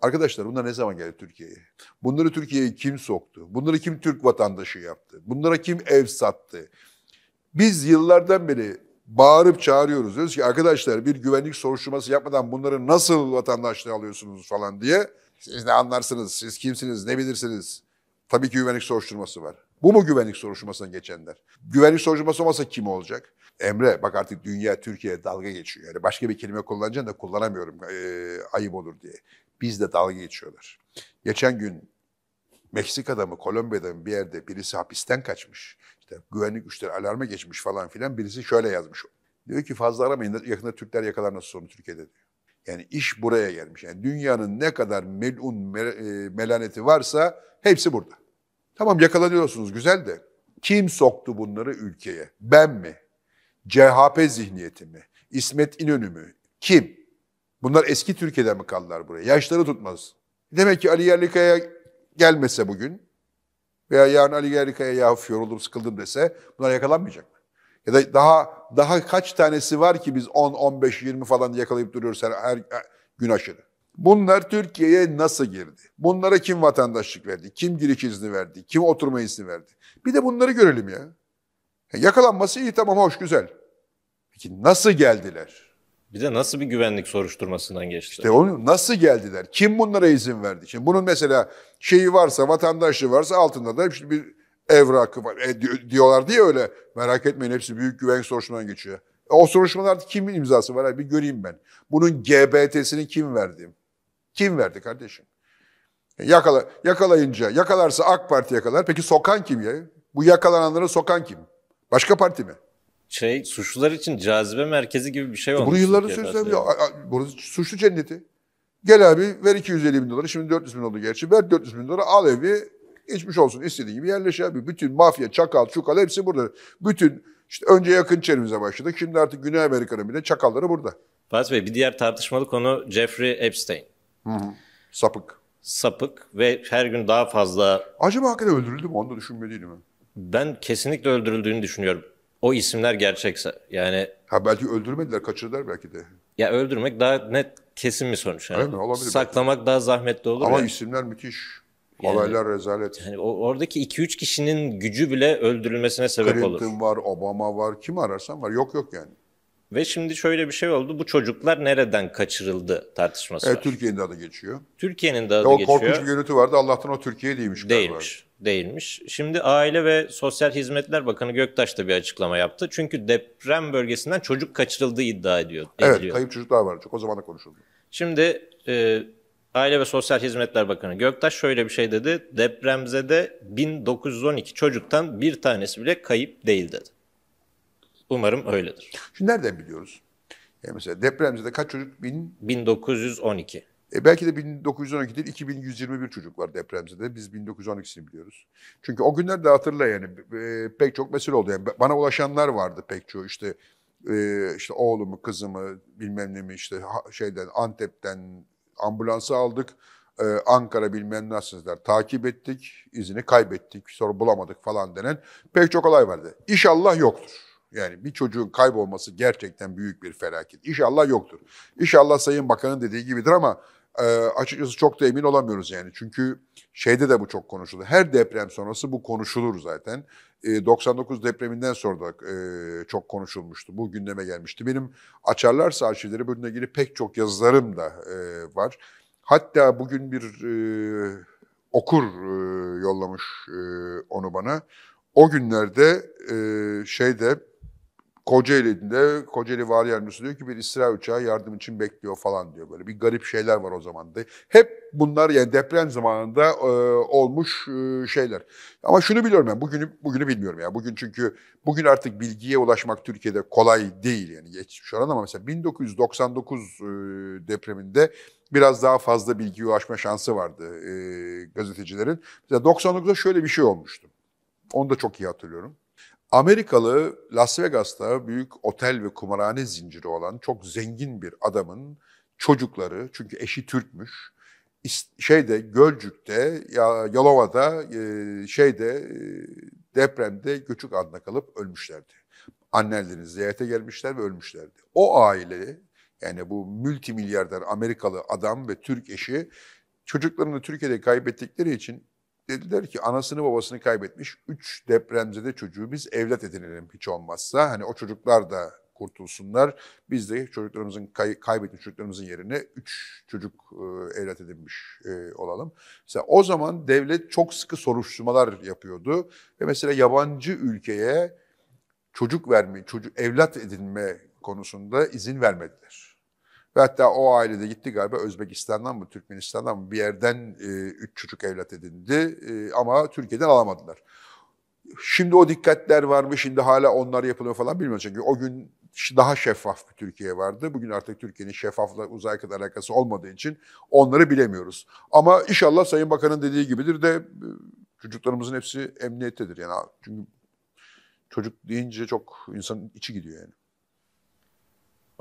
Arkadaşlar bunlar ne zaman geldi Türkiye'ye? Bunları Türkiye'ye kim soktu? Bunları kim Türk vatandaşı yaptı? Bunlara kim ev sattı? Biz yıllardan beri bağırıp çağırıyoruz. Diyoruz ki arkadaşlar bir güvenlik soruşturması yapmadan bunları nasıl vatandaşlığı alıyorsunuz falan diye. Siz ne anlarsınız, siz kimsiniz, ne bilirsiniz? Tabii ki güvenlik soruşturması var. Bu mu güvenlik soruşturmasına geçenler? Güvenlik soruşturması olmasa kim olacak? Emre bak artık dünya Türkiye dalga geçiyor. Yani başka bir kelime kullanacağım da kullanamıyorum e, ayıp olur diye. Biz de dalga geçiyorlar. Geçen gün Meksika'da mı Kolombiya'da mı bir yerde birisi hapisten kaçmış. İşte güvenlik güçleri alarma geçmiş falan filan birisi şöyle yazmış. Diyor ki fazla aramayın yakında Türkler yakalar nasıl sonu Türkiye'de diyor. Yani iş buraya gelmiş. Yani dünyanın ne kadar melun melaneti varsa hepsi burada. Tamam yakalanıyorsunuz güzel de kim soktu bunları ülkeye? Ben mi? CHP zihniyeti mi? İsmet İnönü mü? Kim? Bunlar eski Türkiye'den mi kaldılar buraya? Yaşları tutmaz. Demek ki Ali Yerlikaya gelmese bugün veya yarın Ali Yerlikaya ya yoruldum sıkıldım dese bunlar yakalanmayacak mı? Ya da daha daha kaç tanesi var ki biz 10, 15, 20 falan yakalayıp duruyoruz her, her, her gün aşırı. Bunlar Türkiye'ye nasıl girdi? Bunlara kim vatandaşlık verdi? Kim giriş izni verdi? Kim oturma izni verdi? Bir de bunları görelim ya. Yakalanması iyi tamam hoş güzel. Peki nasıl geldiler? Bir de nasıl bir güvenlik soruşturmasından geçtiler? İşte onu nasıl geldiler? Kim bunlara izin verdi? Şimdi bunun mesela şeyi varsa, vatandaşlığı varsa altında da işte bir evrakı var. E, diyorlar diye öyle. Merak etmeyin hepsi büyük güvenlik soruşturmasından geçiyor. E, o soruşturmalarda kimin imzası var? Bir göreyim ben. Bunun GBT'sini kim verdi? Kim verdi kardeşim? E, yakala, yakalayınca, yakalarsa AK Parti yakalar. Peki sokan kim ya? Bu yakalananları sokan kim? Başka parti mi? Şey, suçlular için cazibe merkezi gibi bir şey e, olmuş. Bunu yıllardır söylüyorum. Burası suçlu cenneti. Gel abi ver 250 bin doları. Şimdi 400 bin oldu gerçi. Ver 400 bin doları al evi. içmiş olsun istediği gibi yerleş abi. Bütün mafya, çakal, çukal hepsi burada. Bütün işte önce yakın çevremize başladık. Şimdi artık Güney Amerika'nın bile çakalları burada. Fatih Bey bir diğer tartışmalı konu Jeffrey Epstein. Hı hı. Sapık. Sapık ve her gün daha fazla... Acaba hakikaten öldürüldü mü? Onu da düşünmediğim ben ben kesinlikle öldürüldüğünü düşünüyorum. O isimler gerçekse. Yani Ha belki öldürmediler, kaçırdılar belki de. ya öldürmek daha net kesin bir sonuç. Yani. Aynen, olabilir Saklamak daha zahmetli olur. Ama ya. isimler müthiş. Yani- Olaylar rezalet. Yani oradaki 2-3 kişinin gücü bile öldürülmesine sebep olur. Clinton var, Obama var, kim ararsan var. Yok yok yani. Ve şimdi şöyle bir şey oldu. Bu çocuklar nereden kaçırıldı tartışması evet, var. Türkiye'nin de adı geçiyor. Türkiye'nin de adı e, o geçiyor. O korkunç bir görüntü vardı. Allah'tan o Türkiye değilmiş. Değilmiş. Galiba. Değilmiş. Şimdi Aile ve Sosyal Hizmetler Bakanı Göktaş da bir açıklama yaptı. Çünkü deprem bölgesinden çocuk kaçırıldığı iddia ediyor. Evet ediliyor. kayıp çocuklar var. Çok o zaman da konuşuldu. Şimdi e, Aile ve Sosyal Hizmetler Bakanı Göktaş şöyle bir şey dedi. Depremzede 1912 çocuktan bir tanesi bile kayıp değil dedi. Umarım öyledir. Şimdi nereden biliyoruz? Yani e, mesela depremzede kaç çocuk? Bin... 1912. E belki de 1912 değil 2121 çocuk var depremzede. Biz 1912'sini biliyoruz. Çünkü o günlerde hatırla yani e, pek çok mesele oldu. Yani bana ulaşanlar vardı pek çoğu İşte e, işte oğlumu, kızımı bilmem ne mi işte şeyden Antep'ten ambulansı aldık. E, Ankara bilmem nasılsınızlar takip ettik. izini kaybettik. Sonra bulamadık falan denen pek çok olay vardı. İnşallah yoktur. Yani bir çocuğun kaybolması gerçekten büyük bir felaket. İnşallah yoktur. İnşallah Sayın Bakan'ın dediği gibidir ama e, açıkçası çok da emin olamıyoruz yani. Çünkü şeyde de bu çok konuşuldu. Her deprem sonrası bu konuşulur zaten. E, 99 depreminden sonra da e, çok konuşulmuştu. Bu gündeme gelmişti. Benim açarlarsa arşivleri bölümüne ilgili pek çok yazılarım da e, var. Hatta bugün bir e, okur e, yollamış e, onu bana. O günlerde e, şeyde Kocaeli'de Kocaeli Vali Yardımcısı diyor ki bir İsrail uçağı yardım için bekliyor falan diyor. Böyle bir garip şeyler var o zaman Hep bunlar yani deprem zamanında e, olmuş e, şeyler. Ama şunu biliyorum ben bugünü, bugünü bilmiyorum ya. Bugün çünkü bugün artık bilgiye ulaşmak Türkiye'de kolay değil yani geçmiş oran ama mesela 1999 e, depreminde biraz daha fazla bilgiye ulaşma şansı vardı e, gazetecilerin. Mesela 99'da şöyle bir şey olmuştu. Onu da çok iyi hatırlıyorum. Amerikalı Las Vegas'ta büyük otel ve kumarhane zinciri olan çok zengin bir adamın çocukları, çünkü eşi Türkmüş, şeyde Gölcük'te, Yalova'da, e, şeyde e, depremde göçük altında kalıp ölmüşlerdi. Anneleriniz ziyarete gelmişler ve ölmüşlerdi. O aile yani bu multimilyarder Amerikalı adam ve Türk eşi çocuklarını Türkiye'de kaybettikleri için dediler ki anasını babasını kaybetmiş üç depremzede çocuğu biz evlat edinelim hiç olmazsa. Hani o çocuklar da kurtulsunlar. Biz de çocuklarımızın kay- kaybetmiş çocuklarımızın yerine üç çocuk e, evlat edinmiş e, olalım. Mesela o zaman devlet çok sıkı soruşturmalar yapıyordu ve mesela yabancı ülkeye çocuk verme, çocuk evlat edinme konusunda izin vermediler. Ve hatta o ailede gitti galiba Özbekistan'dan mı Türkmenistan'dan mı bir yerden e, üç çocuk evlat edindi e, ama Türkiye'den alamadılar. Şimdi o dikkatler var mı? Şimdi hala onlar yapılıyor falan bilmiyorum. Çünkü o gün daha şeffaf bir Türkiye vardı. Bugün artık Türkiye'nin şeffafla uzay kadar alakası olmadığı için onları bilemiyoruz. Ama inşallah Sayın Bakan'ın dediği gibidir de e, çocuklarımızın hepsi emniyettedir. Yani çünkü çocuk deyince çok insanın içi gidiyor yani.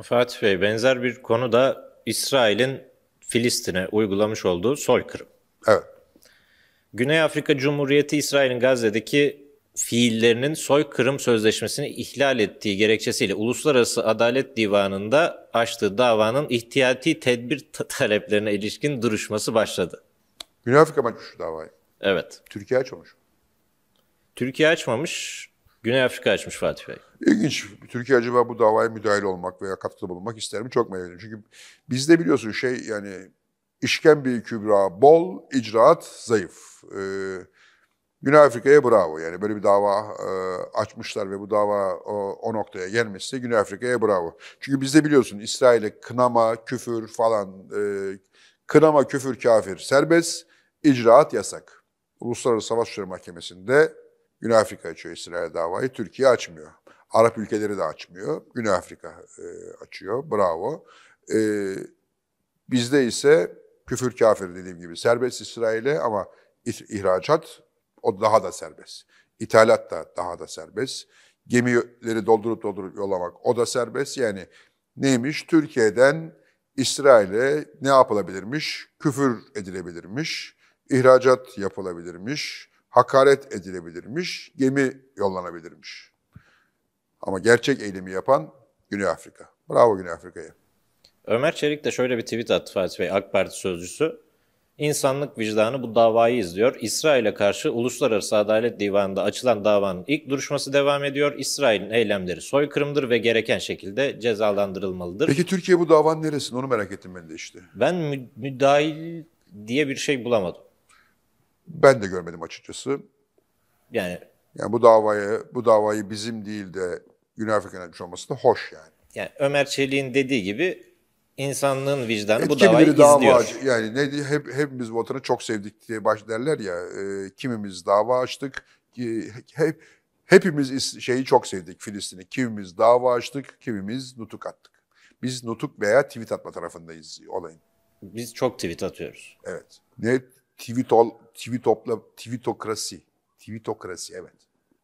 Fatih Bey benzer bir konu da İsrail'in Filistin'e uygulamış olduğu soykırım. Evet. Güney Afrika Cumhuriyeti İsrail'in Gazze'deki fiillerinin soykırım sözleşmesini ihlal ettiği gerekçesiyle Uluslararası Adalet Divanı'nda açtığı davanın ihtiyati tedbir taleplerine ilişkin duruşması başladı. Güney Afrika mı açmış şu davayı? Evet. Türkiye açmamış. Türkiye açmamış. Güney Afrika açmış Fatih Bey. İlginç. Türkiye acaba bu davaya müdahil olmak veya katkıda bulunmak ister mi? Çok merak ediyorum. Çünkü bizde biliyorsun şey yani işkembe kübra bol, icraat zayıf. Ee, Güney Afrika'ya bravo. Yani böyle bir dava e, açmışlar ve bu dava o, o noktaya gelmesi Güney Afrika'ya bravo. Çünkü bizde biliyorsun İsrail'e kınama, küfür falan, e, kınama, küfür, kafir serbest, icraat yasak. Uluslararası Savaş Suçları Mahkemesi'nde Güney Afrika açıyor İsrail davayı, Türkiye açmıyor. Arap ülkeleri de açmıyor, Güney Afrika e, açıyor, bravo. E, bizde ise küfür kafir dediğim gibi serbest İsrail'e ama ihracat o daha da serbest. İthalat da daha da serbest. Gemileri doldurup doldurup yollamak o da serbest. Yani neymiş? Türkiye'den İsrail'e ne yapılabilirmiş? Küfür edilebilirmiş, ihracat yapılabilirmiş, hakaret edilebilirmiş, gemi yollanabilirmiş. Ama gerçek eylemi yapan Güney Afrika. Bravo Güney Afrika'ya. Ömer Çelik de şöyle bir tweet attı Fatih Bey, AK Parti sözcüsü. İnsanlık vicdanı bu davayı izliyor. İsrail'e karşı Uluslararası Adalet Divanı'nda açılan davanın ilk duruşması devam ediyor. İsrail'in eylemleri soykırımdır ve gereken şekilde cezalandırılmalıdır. Peki Türkiye bu davanın neresinde onu merak ettim ben de işte. Ben mü- müdahil diye bir şey bulamadım ben de görmedim açıkçası. Yani yani bu davayı bu davayı bizim değil de Güney Afrika'nın açmış olması da hoş yani. Yani Ömer Çelik'in dediği gibi insanlığın vicdanı Etkin bu davayı dava, izliyor. Yani ne hep hepimiz vatanı çok sevdik diye baş derler ya. E, kimimiz dava açtık. Ki, hep hepimiz şeyi çok sevdik Filistin'i. Kimimiz dava açtık, kimimiz nutuk attık. Biz nutuk veya tweet atma tarafındayız olayın. Biz çok tweet atıyoruz. Evet. Ne tweet ol tweetopla, tweetokrasi. Tweetokrasi evet.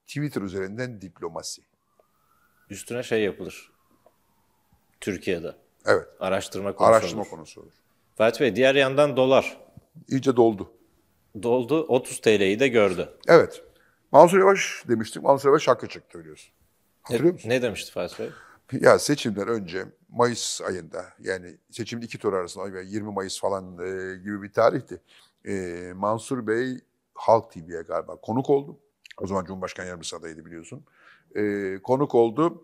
Twitter üzerinden diplomasi. Üstüne şey yapılır. Türkiye'de. Evet. Araştırma konusu Araştırma olur. konusu olur. Fatih Bey diğer yandan dolar. İyice doldu. Doldu. 30 TL'yi de gördü. Evet. Mansur Yavaş demiştik. Mansur Yavaş haklı çıktı biliyorsun. Hatırlıyor ne, musun? Ne demişti Fatih Bey? Ya seçimden önce Mayıs ayında yani seçimin iki tur arasında 20 Mayıs falan e, gibi bir tarihti e, Mansur Bey Halk TV'ye galiba konuk oldu. O zaman Cumhurbaşkanı Yardımcısı adaydı biliyorsun. E, konuk oldu.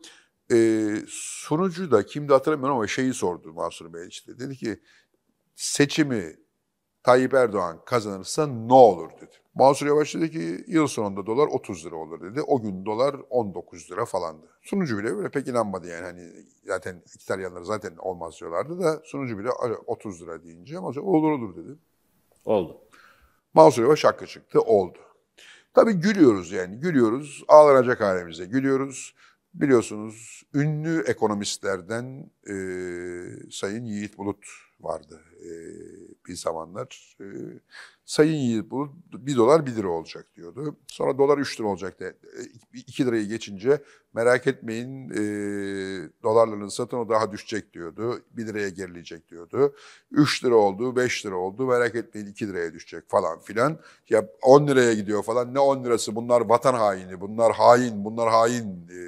E, sunucu da kimdi hatırlamıyorum ama şeyi sordu Mansur Bey işte. Dedi ki seçimi Tayyip Erdoğan kazanırsa ne olur dedi. Mansur Yavaş dedi ki yıl sonunda dolar 30 lira olur dedi. O gün dolar 19 lira falandı. Sunucu bile böyle pek inanmadı yani. Hani zaten İtalyanlar zaten olmaz diyorlardı da sunucu bile 30 lira deyince olur olur dedi. Oldu. Mansur Yavaş haklı çıktı. Oldu. Tabii gülüyoruz yani. Gülüyoruz. Ağlanacak halimize gülüyoruz. Biliyorsunuz ünlü ekonomistlerden e, Sayın Yiğit Bulut vardı e, bir zamanlar. E, Sayın Yiğit bu 1 dolar 1 lira olacak diyordu. Sonra dolar 3 lira olacak de 2 e, lirayı geçince merak etmeyin e, dolarların satın o daha düşecek diyordu. 1 liraya gerileyecek diyordu. 3 lira oldu 5 lira oldu merak etmeyin 2 liraya düşecek falan filan. Ya 10 liraya gidiyor falan ne 10 lirası bunlar vatan haini bunlar hain bunlar hain e,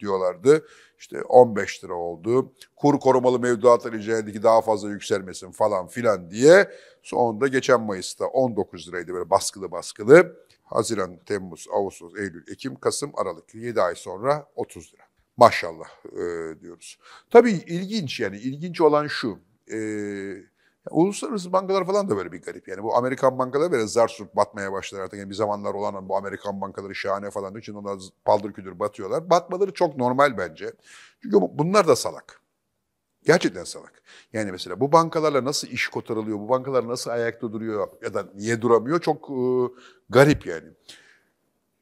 diyorlardı işte 15 lira oldu. Kur korumalı mevduatlar üzerindeki daha fazla yükselmesin falan filan diye. Sonunda geçen Mayıs'ta 19 liraydı böyle baskılı baskılı. Haziran, Temmuz, Ağustos, Eylül, Ekim, Kasım, Aralık 7 ay sonra 30 lira. Maşallah e, diyoruz. Tabii ilginç yani ilginç olan şu. E, Uluslararası bankalar falan da böyle bir garip. Yani bu Amerikan bankaları böyle zar surt batmaya başladı artık. Yani bir zamanlar olan bu Amerikan bankaları şahane falan için onlar paldır küldür batıyorlar. Batmaları çok normal bence. Çünkü bunlar da salak. Gerçekten salak. Yani mesela bu bankalarla nasıl iş kotarılıyor, bu bankalar nasıl ayakta duruyor ya da niye duramıyor çok e, garip yani.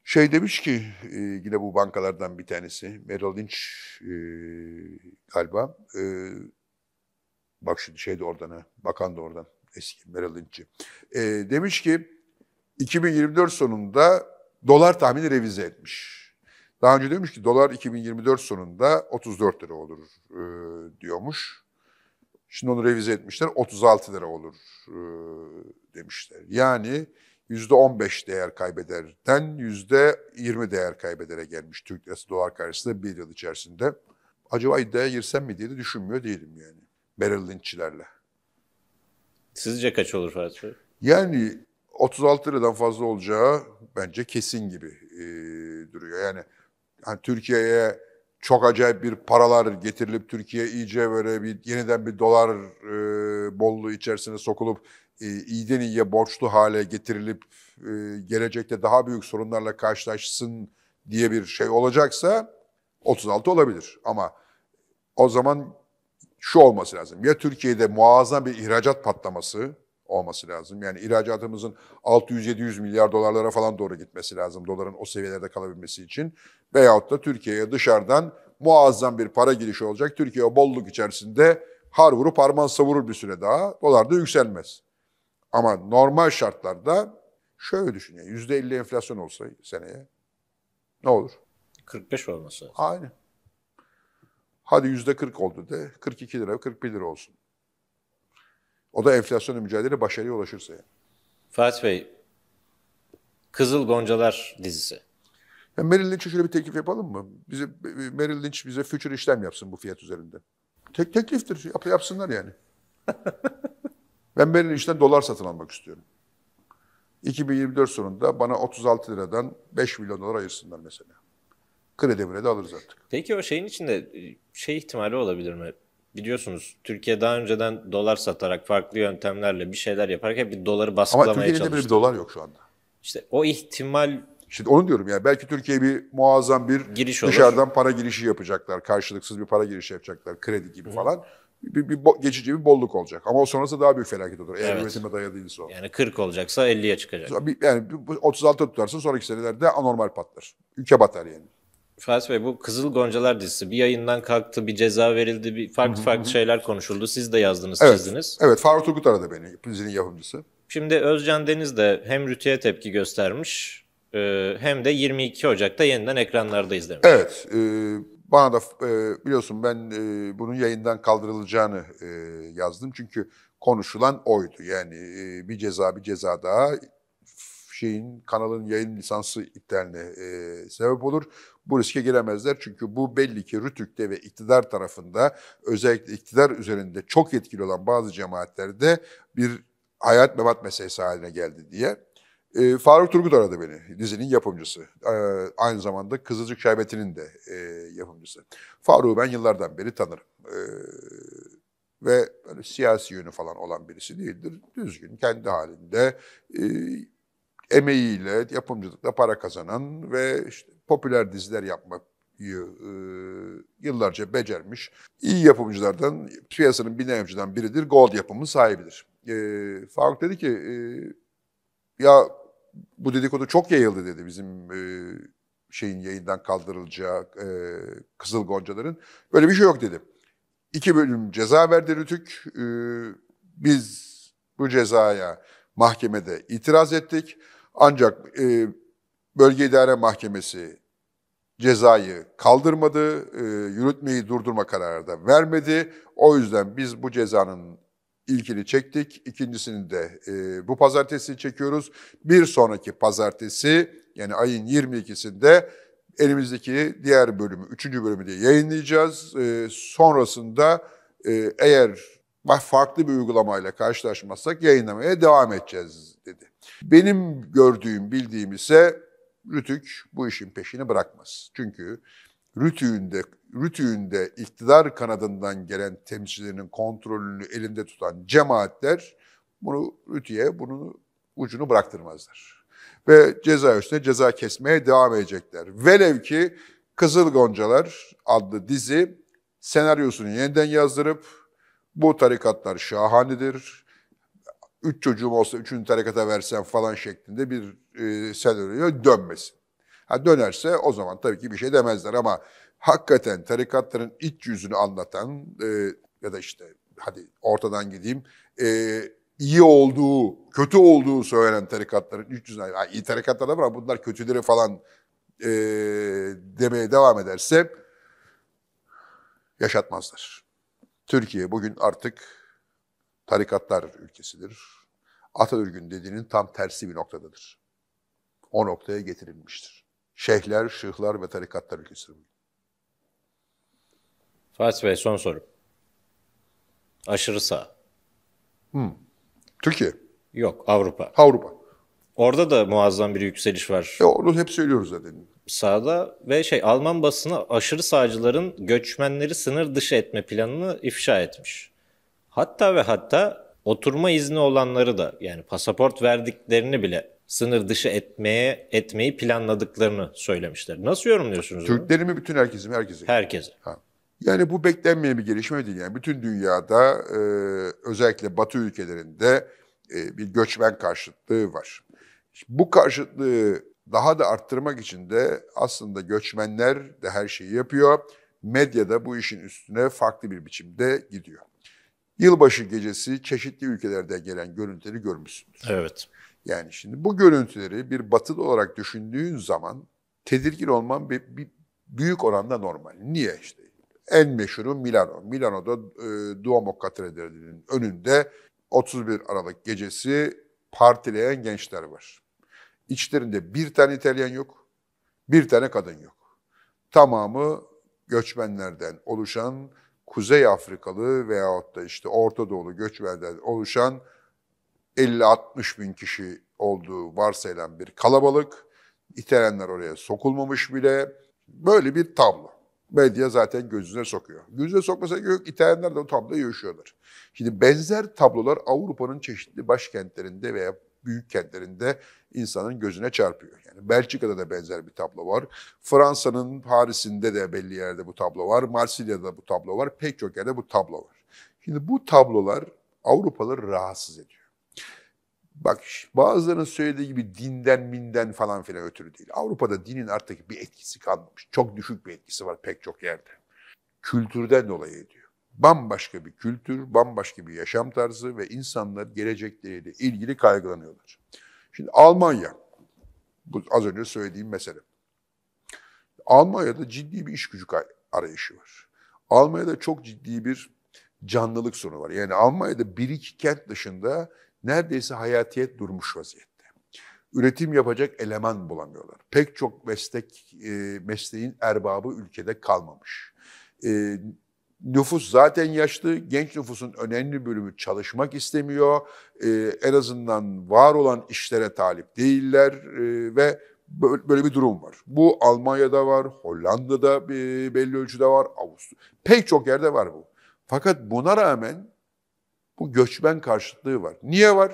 Şey demiş ki e, yine bu bankalardan bir tanesi, Merrill Lynch e, galiba, e, Bak şimdi şey de oradan ha. Bakan da oradan. Eski Meral Lynch'i. E, ee, demiş ki 2024 sonunda dolar tahmini revize etmiş. Daha önce demiş ki dolar 2024 sonunda 34 lira olur e, diyormuş. Şimdi onu revize etmişler 36 lira olur e, demişler. Yani %15 değer kaybederden %20 değer kaybedere gelmiş Türk lirası dolar karşısında bir yıl içerisinde. Acaba iddiaya girsem mi diye de düşünmüyor değilim yani. Merrill Lynch'çilerle. Sizce kaç olur Fatih Yani 36 liradan fazla olacağı bence kesin gibi e, duruyor. Yani hani Türkiye'ye çok acayip bir paralar getirilip Türkiye iyice böyle bir yeniden bir dolar e, bolluğu içerisine sokulup e, iyiden iyiye borçlu hale getirilip e, gelecekte daha büyük sorunlarla karşılaşsın diye bir şey olacaksa 36 olabilir. Ama o zaman şu olması lazım. Ya Türkiye'de muazzam bir ihracat patlaması olması lazım. Yani ihracatımızın 600-700 milyar dolarlara falan doğru gitmesi lazım doların o seviyelerde kalabilmesi için. Veyahut da Türkiye'ye dışarıdan muazzam bir para girişi olacak. Türkiye o bolluk içerisinde har vurup harman savurur bir süre daha. Dolar da yükselmez. Ama normal şartlarda şöyle düşünün. %50 enflasyon olsa seneye ne olur? 45 olması lazım. Aynen. Hadi yüzde 40 oldu de, 42 lira, 41 lira olsun. O da enflasyonla mücadele başarıya ulaşırsa yani. Fatih Bey, Kızıl Goncalar dizisi. Ya Merrill Lynch'e şöyle bir teklif yapalım mı? Bize, Merrill Lynch bize future işlem yapsın bu fiyat üzerinde. Tek tekliftir, yap, yapsınlar yani. ben Merrill Lynch'ten dolar satın almak istiyorum. 2024 sonunda bana 36 liradan 5 milyon dolar ayırsınlar mesela. Kredemire de alırız artık. Peki o şeyin içinde e, şey ihtimali olabilir mi? Biliyorsunuz Türkiye daha önceden dolar satarak farklı yöntemlerle bir şeyler yaparak hep bir doları baskılamaya çalıştı. Ama Türkiye'de bir dolar yok şu anda. İşte o ihtimal Şimdi onu diyorum yani belki Türkiye bir muazzam bir giriş olur. dışarıdan para girişi yapacaklar. Karşılıksız bir para girişi yapacaklar. Kredi gibi Hı. falan. Bir, bir, bir geçici bir bolluk olacak. Ama o sonrası daha büyük felaket olur. Eğer evet. üretime dayalı o. Yani 40 olacaksa 50'ye çıkacak. Yani 36 tutarsın sonraki senelerde anormal patlar. Ülke batar yani. Fatih Bey bu Kızıl Goncalar dizisi bir yayından kalktı, bir ceza verildi, bir farklı farklı şeyler konuşuldu. Siz de yazdınız, evet. çizdiniz. Evet, Faruk Turgut aradı beni, dizinin yapımcısı. Şimdi Özcan Deniz de hem Rütü'ye tepki göstermiş e, hem de 22 Ocak'ta yeniden ekranlarda demiş. Evet, e, bana da e, biliyorsun ben bunun yayından kaldırılacağını yazdım. Çünkü konuşulan oydu. Yani bir ceza bir ceza daha şeyin kanalın yayın lisansı iptaline e, sebep olur bu riske giremezler. Çünkü bu belli ki Rütük'te ve iktidar tarafında özellikle iktidar üzerinde çok etkili olan bazı cemaatlerde bir hayat memat meselesi haline geldi diye. E, Faruk Turgut aradı beni, dizinin yapımcısı. E, aynı zamanda Kızılcık Şerbeti'nin de e, yapımcısı. Faruk'u ben yıllardan beri tanırım. E, ve böyle siyasi yönü falan olan birisi değildir. Düzgün, kendi halinde e, emeğiyle, yapımcılıkla para kazanan ve işte popüler diziler yapmak e, yıllarca becermiş. İyi yapımcılardan, piyasanın bilinen yapımcıdan biridir. Gold yapımı sahibidir. E, Faruk dedi ki, e, ya bu dedikodu çok yayıldı dedi bizim e, şeyin yayından kaldırılacağı e, Kızıl Goncaların. Böyle bir şey yok dedi. İki bölüm ceza verdi Rütük. E, biz bu cezaya mahkemede itiraz ettik. Ancak e, Bölge İdare Mahkemesi cezayı kaldırmadı, e, yürütmeyi durdurma kararı da vermedi. O yüzden biz bu cezanın ilkini çektik, ikincisini de e, bu pazartesi çekiyoruz. Bir sonraki pazartesi yani ayın 22'sinde elimizdeki diğer bölümü, üçüncü bölümü de yayınlayacağız. E, sonrasında eğer farklı bir uygulamayla karşılaşmazsak yayınlamaya devam edeceğiz dedi. Benim gördüğüm, bildiğim ise Rütük bu işin peşini bırakmaz. Çünkü Rütüğünde, Rütüğünde iktidar kanadından gelen temsilcilerinin kontrolünü elinde tutan cemaatler bunu Rütü'ye bunun ucunu bıraktırmazlar. Ve ceza üstüne ceza kesmeye devam edecekler. Velev ki Kızıl Goncalar adlı dizi senaryosunu yeniden yazdırıp bu tarikatlar şahanedir, üç çocuğum olsa üçünü tarikata versem falan şeklinde bir e, senaryoya dönmesin. Ha dönerse o zaman tabii ki bir şey demezler ama hakikaten tarikatların iç yüzünü anlatan e, ya da işte hadi ortadan gideyim e, iyi olduğu, kötü olduğu söylenen tarikatların üç yüzünü, yani iyi tarikatlar da var bunlar kötüleri falan e, demeye devam ederse yaşatmazlar. Türkiye bugün artık tarikatlar ülkesidir. Atatürk'ün dediğinin tam tersi bir noktadadır. O noktaya getirilmiştir. Şeyhler, şıhlar ve tarikatlar ülkesidir. Fatih Bey son soru. Aşırı sağ. Hmm. Türkiye. Yok Avrupa. Avrupa. Orada da muazzam bir yükseliş var. E, onu hep söylüyoruz zaten. Sağda ve şey Alman basını aşırı sağcıların göçmenleri sınır dışı etme planını ifşa etmiş. Hatta ve hatta oturma izni olanları da yani pasaport verdiklerini bile sınır dışı etmeye etmeyi planladıklarını söylemişler. Nasıl yorumluyorsunuz Türkleri mi bütün herkesi mi? Herkesi. Herkese. Ha. Yani bu beklenmeyen bir gelişme değil. Yani bütün dünyada e, özellikle Batı ülkelerinde e, bir göçmen karşıtlığı var. Şimdi bu karşıtlığı daha da arttırmak için de aslında göçmenler de her şeyi yapıyor. Medya da bu işin üstüne farklı bir biçimde gidiyor. Yılbaşı gecesi çeşitli ülkelerde gelen görüntüleri görmüşsünüz. Evet. Yani şimdi bu görüntüleri bir batılı olarak düşündüğün zaman tedirgin olman bir, bir büyük oranda normal. Niye işte? En meşhuru Milano. Milano'da e, Duomo Katedrali'nin önünde 31 Aralık gecesi partileyen gençler var. İçlerinde bir tane İtalyan yok, bir tane kadın yok. Tamamı göçmenlerden oluşan Kuzey Afrikalı veyahut da işte Orta Doğulu göçmenlerden oluşan 50-60 bin kişi olduğu varsayılan bir kalabalık. İterenler oraya sokulmamış bile. Böyle bir tablo. Medya zaten gözüne sokuyor. Gözüne sokmasa yok, İtalyanlar de o tabloya yaşıyorlar. Şimdi benzer tablolar Avrupa'nın çeşitli başkentlerinde veya büyük kentlerinde insanın gözüne çarpıyor. Yani Belçika'da da benzer bir tablo var. Fransa'nın Paris'inde de belli yerde bu tablo var. Marsilya'da da bu tablo var. Pek çok yerde bu tablo var. Şimdi bu tablolar Avrupalıları rahatsız ediyor. Bak bazılarının söylediği gibi dinden minden falan filan ötürü değil. Avrupa'da dinin artık bir etkisi kalmamış. Çok düşük bir etkisi var pek çok yerde. Kültürden dolayı ediyor bambaşka bir kültür, bambaşka bir yaşam tarzı ve insanlar gelecekleriyle ilgili kaygılanıyorlar. Şimdi Almanya, bu az önce söylediğim mesele. Almanya'da ciddi bir iş gücü arayışı var. Almanya'da çok ciddi bir canlılık sorunu var. Yani Almanya'da bir iki kent dışında neredeyse hayatiyet durmuş vaziyette. Üretim yapacak eleman bulamıyorlar. Pek çok meslek, e, mesleğin erbabı ülkede kalmamış. E, Nüfus zaten yaşlı, genç nüfusun önemli bölümü çalışmak istemiyor. E, en azından var olan işlere talip değiller e, ve böyle bir durum var. Bu Almanya'da var, Hollanda'da ee, belli ölçüde var, Avusturya. Pek çok yerde var bu. Fakat buna rağmen bu göçmen karşıtlığı var. Niye var?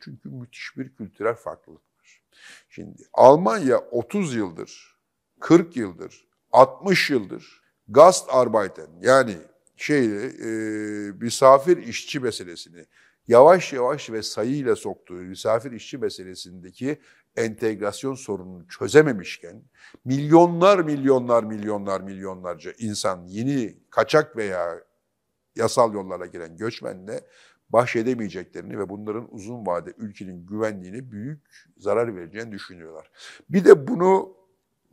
Çünkü müthiş bir kültürel farklılık var. Şimdi Almanya 30 yıldır, 40 yıldır, 60 yıldır Gastarbeiten yani şey e, misafir işçi meselesini yavaş yavaş ve sayıyla soktuğu misafir işçi meselesindeki entegrasyon sorununu çözememişken milyonlar milyonlar milyonlar milyonlarca insan yeni kaçak veya yasal yollara giren göçmenle baş edemeyeceklerini ve bunların uzun vade ülkenin güvenliğini büyük zarar vereceğini düşünüyorlar. Bir de bunu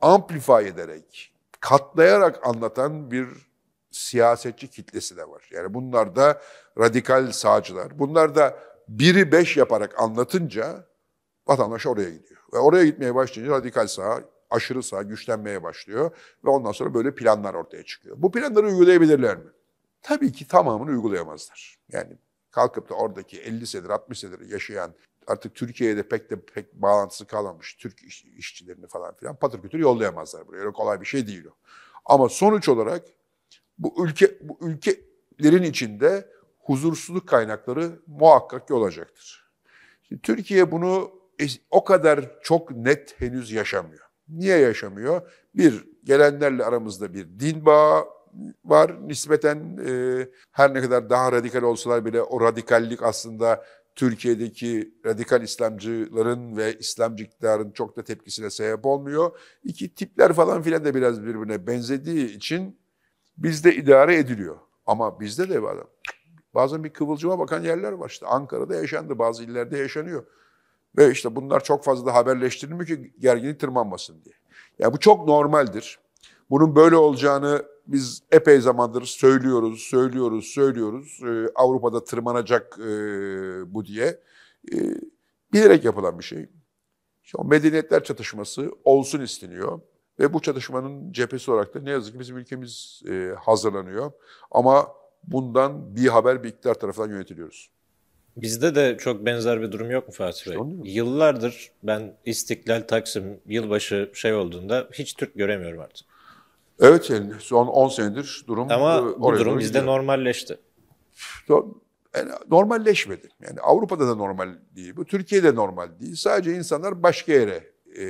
amplify ederek katlayarak anlatan bir siyasetçi kitlesi de var. Yani bunlar da radikal sağcılar. Bunlar da biri beş yaparak anlatınca vatandaş oraya gidiyor. Ve oraya gitmeye başlayınca radikal sağ, aşırı sağ güçlenmeye başlıyor. Ve ondan sonra böyle planlar ortaya çıkıyor. Bu planları uygulayabilirler mi? Tabii ki tamamını uygulayamazlar. Yani kalkıp da oradaki 50 senedir, 60 senedir yaşayan artık Türkiye'de pek de pek bağlantısı kalmamış Türk iş, işçilerini falan filan patır kütür yollayamazlar buraya. Öyle kolay bir şey değil o. Ama sonuç olarak bu ülke bu ülkelerin içinde huzursuzluk kaynakları muhakkak ki olacaktır. Şimdi Türkiye bunu o kadar çok net henüz yaşamıyor. Niye yaşamıyor? Bir, gelenlerle aramızda bir din bağı var. Nispeten e, her ne kadar daha radikal olsalar bile o radikallik aslında Türkiye'deki radikal İslamcıların ve İslamcı iktidarın çok da tepkisine sebep olmuyor. İki tipler falan filan da biraz birbirine benzediği için bizde idare ediliyor. Ama bizde de var. bazen bir kıvılcıma bakan yerler var. işte. Ankara'da yaşandı, bazı illerde yaşanıyor. Ve işte bunlar çok fazla haberleştirilmiyor ki gerginlik tırmanmasın diye. Ya yani bu çok normaldir. Bunun böyle olacağını biz epey zamandır söylüyoruz, söylüyoruz, söylüyoruz. E, Avrupa'da tırmanacak e, bu diye. E, bilerek yapılan bir şey. İşte o medeniyetler çatışması olsun isteniyor. Ve bu çatışmanın cephesi olarak da ne yazık ki bizim ülkemiz hazırlanıyor. Ama bundan bir haber bir iktidar tarafından yönetiliyoruz. Bizde de çok benzer bir durum yok mu Fatih Bey? İşte Yıllardır ben İstiklal, Taksim, yılbaşı şey olduğunda hiç Türk göremiyorum artık. Evet yani son 10 senedir durum Ama e, bu durum bizde normalleşti. Normalleşmedi. Yani Avrupa'da da normal değil. Bu Türkiye'de normal değil. Sadece insanlar başka yere e,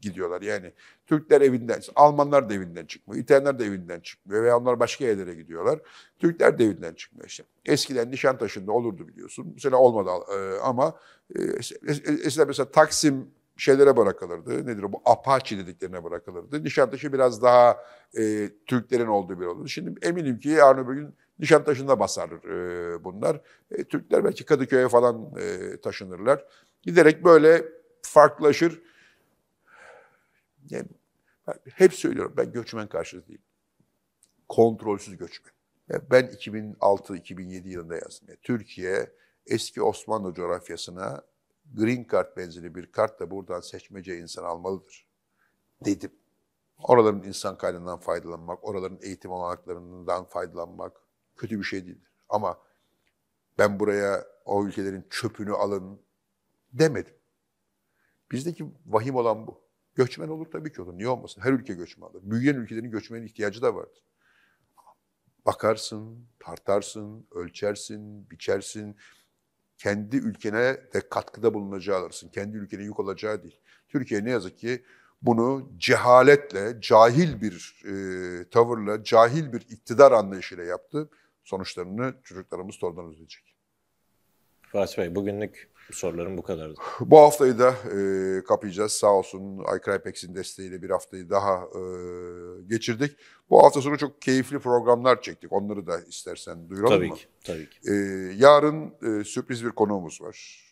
gidiyorlar. Yani Türkler evinden, Almanlar da evinden çıkmıyor, İtalyanlar da evinden çıkmıyor veya onlar başka yerlere gidiyorlar. Türkler de evinden çıkmıyor işte. Eskiden Nişantaşı'nda olurdu biliyorsun. mesela olmadı e, ama e, eskiden mesela Taksim şeylere bırakılırdı. Nedir bu? Apache dediklerine bırakılırdı. Nişantaşı biraz daha e, Türklerin olduğu bir olurdu. Şimdi eminim ki yarın öbür gün Nişantaşı'nda basar e, bunlar. E, Türkler belki Kadıköy'e falan e, taşınırlar. Giderek böyle farklılaşır. Yani, hep söylüyorum ben göçmen karşıtı değilim. Kontrolsüz göçmen. Yani ben 2006-2007 yılında yazdım. Yani Türkiye eski Osmanlı coğrafyasına green card benzeri bir kart da buradan seçmece insan almalıdır dedim. Oraların insan kaynağından faydalanmak, oraların eğitim olanaklarından faydalanmak kötü bir şey değildir. Ama ben buraya o ülkelerin çöpünü alın demedim. Bizdeki vahim olan bu. Göçmen olur tabii ki olur. Niye olmasın? Her ülke göçmen olur. Büyüyen ülkelerin göçmenin ihtiyacı da vardır. Bakarsın, tartarsın, ölçersin, biçersin, kendi ülkene de katkıda bulunacağı alırsın. Kendi ülkene yük olacağı değil. Türkiye ne yazık ki bunu cehaletle, cahil bir e, tavırla, cahil bir iktidar anlayışıyla yaptı. Sonuçlarını çocuklarımız tordan ödeyecek. Fatih Bey bugünlük sorularım bu kadardı. Bu haftayı da e, kapayacağız. Sağ olsun iCrypex'in desteğiyle bir haftayı daha e, geçirdik. Bu hafta sonu çok keyifli programlar çektik. Onları da istersen duyuralım tabii mı? Ki, tabii ki. E, yarın e, sürpriz bir konuğumuz var.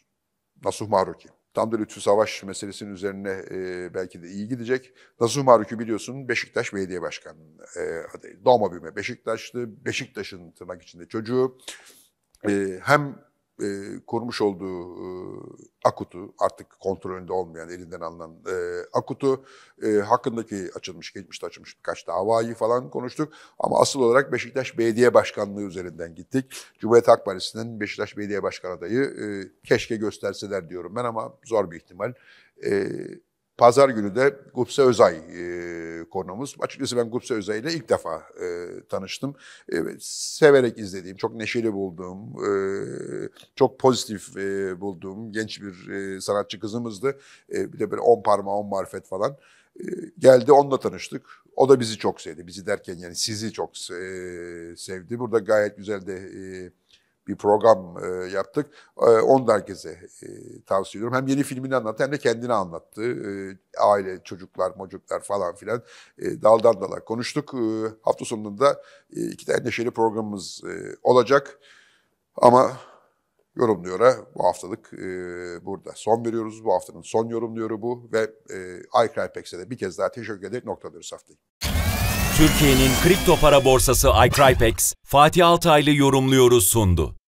Nasuh Maruki. Tam da Lütfü Savaş meselesinin üzerine e, belki de iyi gidecek. Nasuh Maruki biliyorsun Beşiktaş Belediye Başkanı e, adayı. Doğma büyüme Beşiktaşlı, Beşiktaş'ın tırnak içinde çocuğu. E, hem e, kurmuş olduğu e, Akut'u artık kontrolünde olmayan elinden alınan e, Akut'u e, hakkındaki açılmış geçmişte açılmış birkaç davayı falan konuştuk. Ama asıl olarak Beşiktaş Belediye Başkanlığı üzerinden gittik. Cumhuriyet Halk Partisi'nin Beşiktaş Belediye Başkan adayı e, keşke gösterseler diyorum ben ama zor bir ihtimal. E, Pazar günü de Gupse Özay e, konuğumuz. Açıkçası ben Gupse Özay ile ilk defa e, tanıştım. E, severek izlediğim, çok neşeli bulduğum, e, çok pozitif e, bulduğum genç bir e, sanatçı kızımızdı. E, bir de böyle on parmağı, on marifet falan. E, geldi onunla tanıştık. O da bizi çok sevdi. Bizi derken yani sizi çok e, sevdi. Burada gayet güzel de e, bir program e, yaptık. E, onu da herkese e, tavsiye ediyorum. Hem yeni filmini anlattı hem de kendini anlattı. E, aile, çocuklar, mocuklar falan filan e, daldan dala konuştuk. E, hafta sonunda e, iki tane neşeli programımız e, olacak. Ama yorumluyora bu haftalık e, burada son veriyoruz. Bu haftanın son yorumluyoru bu ve e, Aykray de bir kez daha teşekkür ederek noktalıyoruz haftayı. Türkiye'nin kripto para borsası iCrypex, Fatih Altaylı yorumluyoruz sundu.